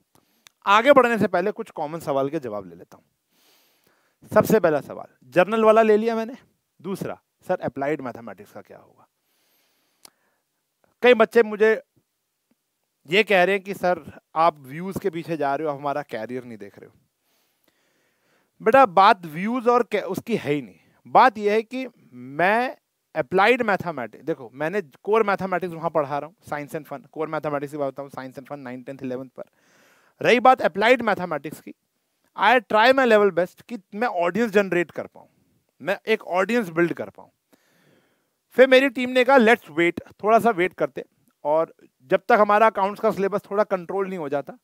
आगे बढ़ने से पहले कुछ कॉमन सवाल के जवाब ले लेता हूँ सबसे पहला सवाल जर्नल वाला ले लिया मैंने दूसरा सर अप्लाइड मैथमेटिक्स का क्या होगा कई बच्चे मुझे ये कह रहे हैं कि सर आप व्यूज के पीछे जा रहे हो हमारा कैरियर नहीं देख रहे हो बेटा बात व्यूज और उसकी है ही नहीं बात यह है कि मैं अप्लाइड मैथमेटिक्स देखो मैंने कोर मैथमेटिक्स वहां पढ़ा रहा हूँ science and fun core mathematics की बात बताऊँ science and fun nine tenth eleventh पर रही बात अप्लाइड मैथमेटिक्स की I try my level best कि मैं ऑडियंस जनरेट कर पाऊँ मैं एक ऑडियंस बिल्ड कर पाऊँ फिर मेरी टीम ने कहा लेट्स वेट थोड़ा सा वेट करते और जब तक हमारा अकाउंट्स का सिलेबस थोड़ा कंट्रोल नहीं हो जाता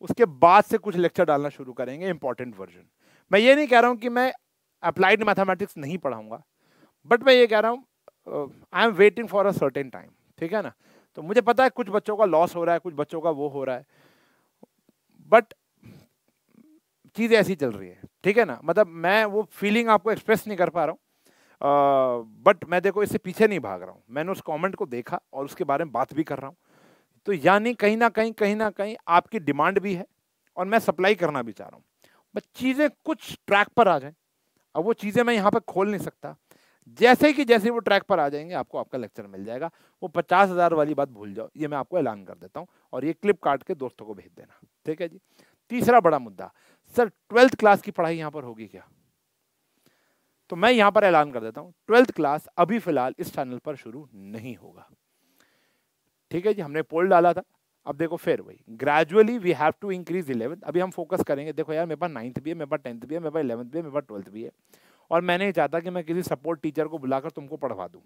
उसके बाद से कुछ लेक्चर डालना शुरू करेंगे इंपॉर्टेंट वर्जन मैं ये नहीं कह रहा हूँ कि मैं अप्लाइड मैथमेटिक्स नहीं पढ़ाऊँगा बट मैं ये कह रहा हूँ I am waiting for a certain time ठीक है ना तो मुझे पता है कुछ बच्चों का लॉस हो रहा है कुछ बच्चों का वो हो रहा है बट चीज़ें ऐसी चल रही है ठीक है ना मतलब मैं वो फीलिंग आपको एक्सप्रेस नहीं कर पा रहा हूँ बट मैं देखो इससे पीछे नहीं भाग रहा हूँ मैंने उस कमेंट को देखा और उसके बारे में बात भी कर रहा हूँ तो यानी कहीं ना कहीं कहीं ना कहीं आपकी डिमांड भी है और मैं सप्लाई करना भी चाह रहा हूँ बट चीज़ें कुछ ट्रैक पर आ जाए अब वो चीज़ें मैं यहाँ पर खोल नहीं सकता जैसे कि जैसे वो ट्रैक पर आ जाएंगे आपको आपका लेक्चर मिल जाएगा वो पचास हज़ार वाली बात भूल जाओ ये मैं आपको ऐलान कर देता हूँ और ये क्लिप काट के दोस्तों को भेज देना ठीक है जी तीसरा बड़ा मुद्दा सर ट्वेल्थ क्लास की पढ़ाई यहाँ पर होगी क्या तो मैं यहाँ पर ऐलान कर देता हूँ ट्वेल्थ क्लास अभी फिलहाल इस चैनल पर शुरू नहीं होगा ठीक है जी हमने पोल डाला था अब देखो फिर वही gradually we have to increase eleventh अभी हम फोकस करेंगे देखो यार मेरे पास नाइन्थ भी है मेरे पास टेंथ भी है मेरे पास इलेवंथ भी है मेरे पास ट्वेल्थ भी है और मैं नहीं चाहता कि मैं किसी सपोर्ट टीचर को बुलाकर तुमको पढ़वा दूँ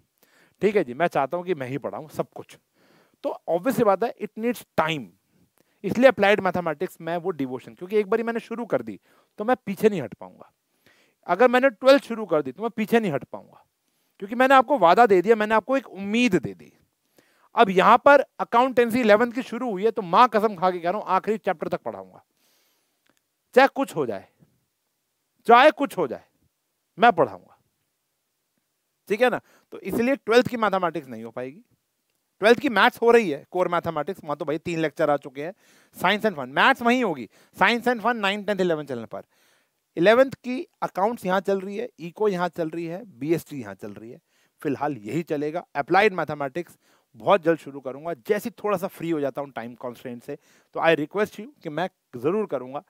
ठीक है जी मैं चाहता हूँ कि मैं ही पढ़ाऊँ सब कुछ तो ऑब्वियसली बात है इट नीड्स टाइम इसलिए अप्लाइड मैथमेटिक्स में वो डिवोशन क्योंकि एक बार मैंने शुरू कर दी तो मैं पीछे नहीं हट पाऊंगा अगर मैंने ट्वेल्थ शुरू कर दी तो मैं पीछे नहीं हट पाऊंगा क्योंकि मैंने आपको वादा दे दिया मैंने आपको एक उम्मीद दे दी अब यहां पर अकाउंटेंसी इलेवंथ की शुरू हुई है तो मां कसम खा के कह रहा हूं आखिरी चैप्टर तक पढ़ाऊंगा चाहे कुछ हो जाए चाहे कुछ हो जाए मैं पढ़ाऊंगा ठीक है ना तो इसलिए ट्वेल्थ की मैथमेटिक्स नहीं हो पाएगी ट्वेल्थ की मैथ्स हो रही है कोर मैथमेटिक्स वहाँ तो भाई तीन लेक्चर आ चुके हैं साइंस एंड फन मैथ्स वहीं होगी science and fun nine tenth eleven चलने पर इलेवेंथ की अकाउंट्स यहाँ चल रही है इको यहाँ चल रही है बी एस यहाँ चल रही है फिलहाल यही चलेगा अप्लाइड मैथमेटिक्स बहुत जल्द शुरू करूंगा जैसे थोड़ा सा फ्री हो जाता हूँ टाइम कॉन्स्टेंट से तो आई रिक्वेस्ट यू कि मैं ज़रूर करूंगा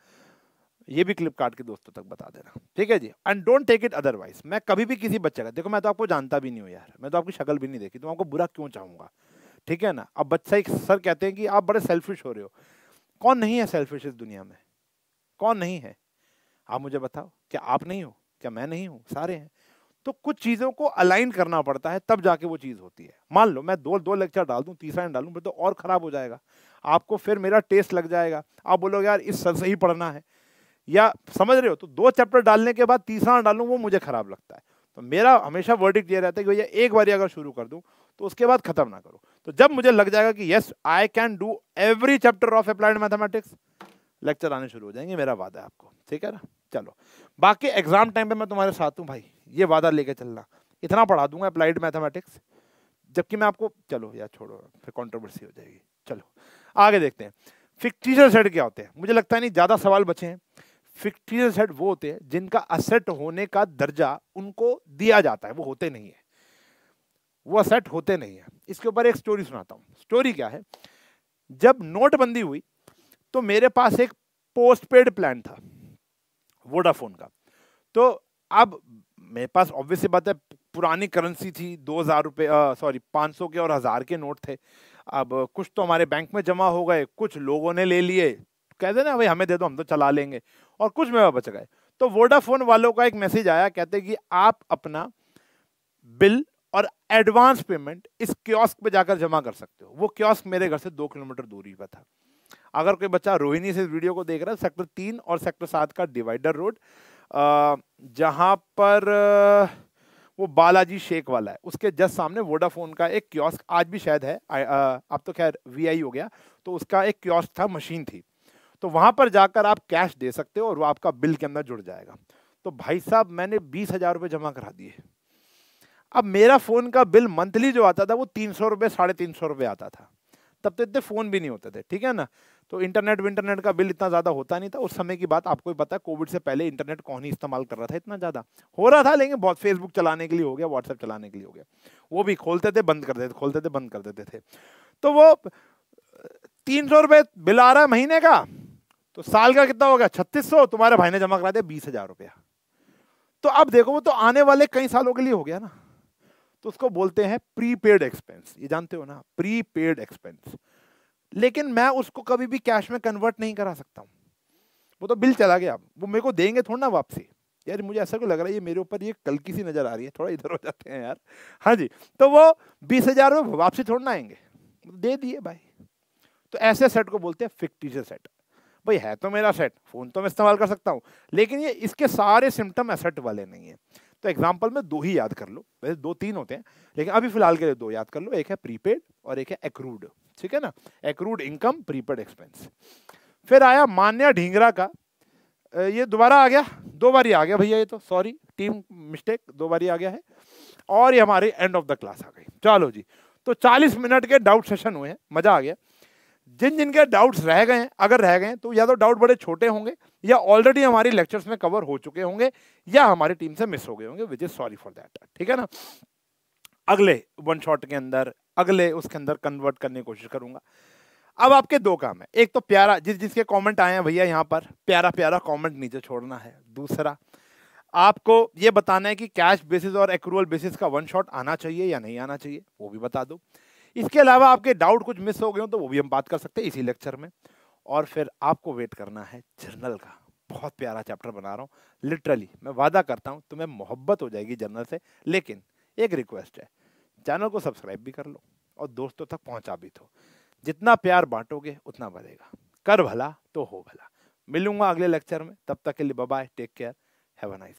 ये भी क्लिप के दोस्तों तक बता देना ठीक है जी and don't take it otherwise मैं कभी भी किसी बच्चे का देखो मैं तो आपको जानता भी नहीं हूँ यार मैं तो आपकी शक्ल भी नहीं देखी तो आपको बुरा क्यों चाहूँगा ठीक है ना अब बच्चा एक सर कहते हैं कि आप बड़े सेल्फिश हो रहे हो कौन नहीं है सेल्फिश इस दुनिया में कौन नहीं है आप मुझे बताओ क्या आप नहीं हो क्या मैं नहीं हूँ सारे हैं तो कुछ चीज़ों को अलाइन करना पड़ता है तब जाके वो चीज़ होती है मान लो मैं दो दो लेक्चर डाल दूँ तीसरा नहीं डालूँ तो और ख़राब हो जाएगा आपको फिर मेरा टेस्ट लग जाएगा आप बोलोगे यार इस सर से ही पढ़ना है या समझ रहे हो तो दो चैप्टर डालने के बाद तीसरा ना डालूँ वो मुझे ख़राब लगता है तो मेरा हमेशा वर्डिक्ट ये रहता है कि भैया एक बार अगर शुरू कर दूँ तो उसके बाद ख़त्म ना करो तो जब मुझे लग जाएगा कि yes I can do every chapter of applied mathematics lecture आने शुरू हो जाएंगे मेरा वादा है आपको ठीक है ना चलो बाकी एग्जाम टाइम पे मैं तुम्हारे साथ हूँ भाई ये वादा लेके चलना इतना पढ़ा दूंगा अप्लाइड मैथमेटिक्स जबकि मैं आपको चलो यार छोड़ो फिर कॉन्ट्रोवर्सी हो जाएगी चलो आगे देखते हैं फिक्टिशियल सेट क्या होते हैं मुझे लगता है नहीं ज़्यादा सवाल बचे हैं फिक्टिशियल सेट वो होते हैं जिनका असेट होने का दर्जा उनको दिया जाता है वो होते नहीं है वो असेट होते नहीं है इसके ऊपर एक स्टोरी सुनाता हूँ स्टोरी क्या है जब नोटबंदी हुई तो मेरे पास एक पोस्ट पेड प्लान था वोडाफोन का तो अब मेरे पास ऑब्वियसली बात है पुरानी करेंसी थी दो हज़ार रुपये सॉरी पाँच सौ के और हज़ार के नोट थे अब कुछ तो हमारे बैंक में जमा हो गए कुछ लोगों ने ले लिए कहते ना भाई हमें दे दो हम तो चला लेंगे और कुछ में बच गए तो वोडाफोन वालों का एक मैसेज आया कहते कि आप अपना बिल और एडवांस पेमेंट इस क्योस्क पे जाकर जमा कर सकते हो वो क्योस्क मेरे घर से दो किलोमीटर दूरी पर था अगर कोई बच्चा रोहिणी से इस वीडियो को देख रहा है सेक्टर तीन और सेक्टर सात का डिवाइडर रोड जहाँ पर वो बालाजी शेख वाला है उसके जस्ट सामने वोडाफोन का एक क्योस्क आज भी शायद है अब तो खैर वीआई हो गया तो उसका एक क्योस्क था मशीन थी तो वहाँ पर जाकर आप कैश दे सकते हो और वो आपका बिल के अंदर जुड़ जाएगा तो भाई साहब मैंने बीस हज़ार रुपये जमा करा दिए अब मेरा फ़ोन का बिल मंथली जो आता था वो तीन सौ रुपये साढ़े तीन सौ रुपये आता था तब तो इतने फ़ोन भी नहीं होते थे ठीक है ना तो इंटरनेट इंटरनेट का बिल इतना ज़्यादा होता नहीं था उस समय की बात आपको पता है कोविड से पहले इंटरनेट कौन ही इस्तेमाल कर रहा था इतना ज़्यादा हो रहा था लेकिन बहुत फेसबुक चलाने के लिए हो गया व्हाट्सएप चलाने के लिए हो गया वो भी खोलते थे बंद कर देते खोलते थे बंद कर देते थे तो वो तीन सौ रुपये बिल आ रहा है महीने का तो साल का कितना हो गया छत्तीस सौ तुम्हारे भाई ने जमा करा दिया बीस हज़ार रुपया तो अब देखो वो तो आने वाले कई सालों के लिए हो गया ना तो उसको बोलते हैं प्रीपेड एक्सपेंस ये जानते हो ना प्रीपेड एक्सपेंस लेकिन मैं उसको कभी भी कैश में कन्वर्ट नहीं करा सकता हूँ वो तो बिल चला गया वो मेरे को देंगे थोड़ा ना वापसी यार मुझे ऐसा क्यों लग रहा है ये मेरे ऊपर ये कल की सी नज़र आ रही है थोड़ा इधर हो जाते हैं यार हाँ जी तो वो बीस हज़ार में वापसी थोड़ा ना आएंगे तो दे दिए भाई तो ऐसे सेट को बोलते हैं फिक्टिशियस सेट भाई है तो मेरा सेट फ़ोन तो मैं इस्तेमाल कर सकता हूँ लेकिन ये इसके सारे सिम्टम एसेट वाले नहीं है तो एग्जाम्पल में दो ही याद कर लो वैसे दो तीन होते हैं लेकिन अभी फिलहाल के लिए दो याद कर लो एक है प्रीपेड और एक है एक्रूड ठीक है ना एक्रूड इनकम प्रीपेड एक्सपेंस फिर आया मान्या ढींगरा का ये दोबारा आ गया दो बार ही आ गया भैया ये तो सॉरी टीम मिस्टेक दो बार ही आ गया है और ये हमारे एंड ऑफ द क्लास आ गई चलो जी तो 40 मिनट के डाउट सेशन हुए हैं मजा आ गया जिन जिनके डाउट्स रह गए अगर रह गए तो या तो डाउट बड़े छोटे होंगे या ऑलरेडी हमारी लेक्चर्स में कवर हो चुके होंगे या हमारी टीम से मिस हो गए होंगे which is sorry for that ठीक है ना अगले वन शॉट के अंदर अगले उसके अंदर कन्वर्ट करने की कोशिश करूंगा अब आपके दो काम है एक तो प्यारा जिस जिसके कमेंट आए हैं भैया यहाँ पर प्यारा प्यारा कमेंट नीचे छोड़ना है दूसरा आपको ये बताना है कि कैश बेसिस और एक्रूवल बेसिस का वन शॉट आना चाहिए या नहीं आना चाहिए वो भी बता दो इसके अलावा आपके डाउट कुछ मिस हो गए हो तो वो भी हम बात कर सकते हैं इसी लेक्चर में और फिर आपको वेट करना है जर्नल का बहुत प्यारा चैप्टर बना रहा हूँ लिटरली मैं वादा करता हूँ तुम्हें मोहब्बत हो जाएगी जर्नल से लेकिन एक रिक्वेस्ट है चैनल को सब्सक्राइब भी कर लो और दोस्तों तक पहुँचा भी दो जितना प्यार बांटोगे उतना बढ़ेगा कर भला तो हो भला मिलूंगा अगले लेक्चर में तब तक के लिए bye take care have a nice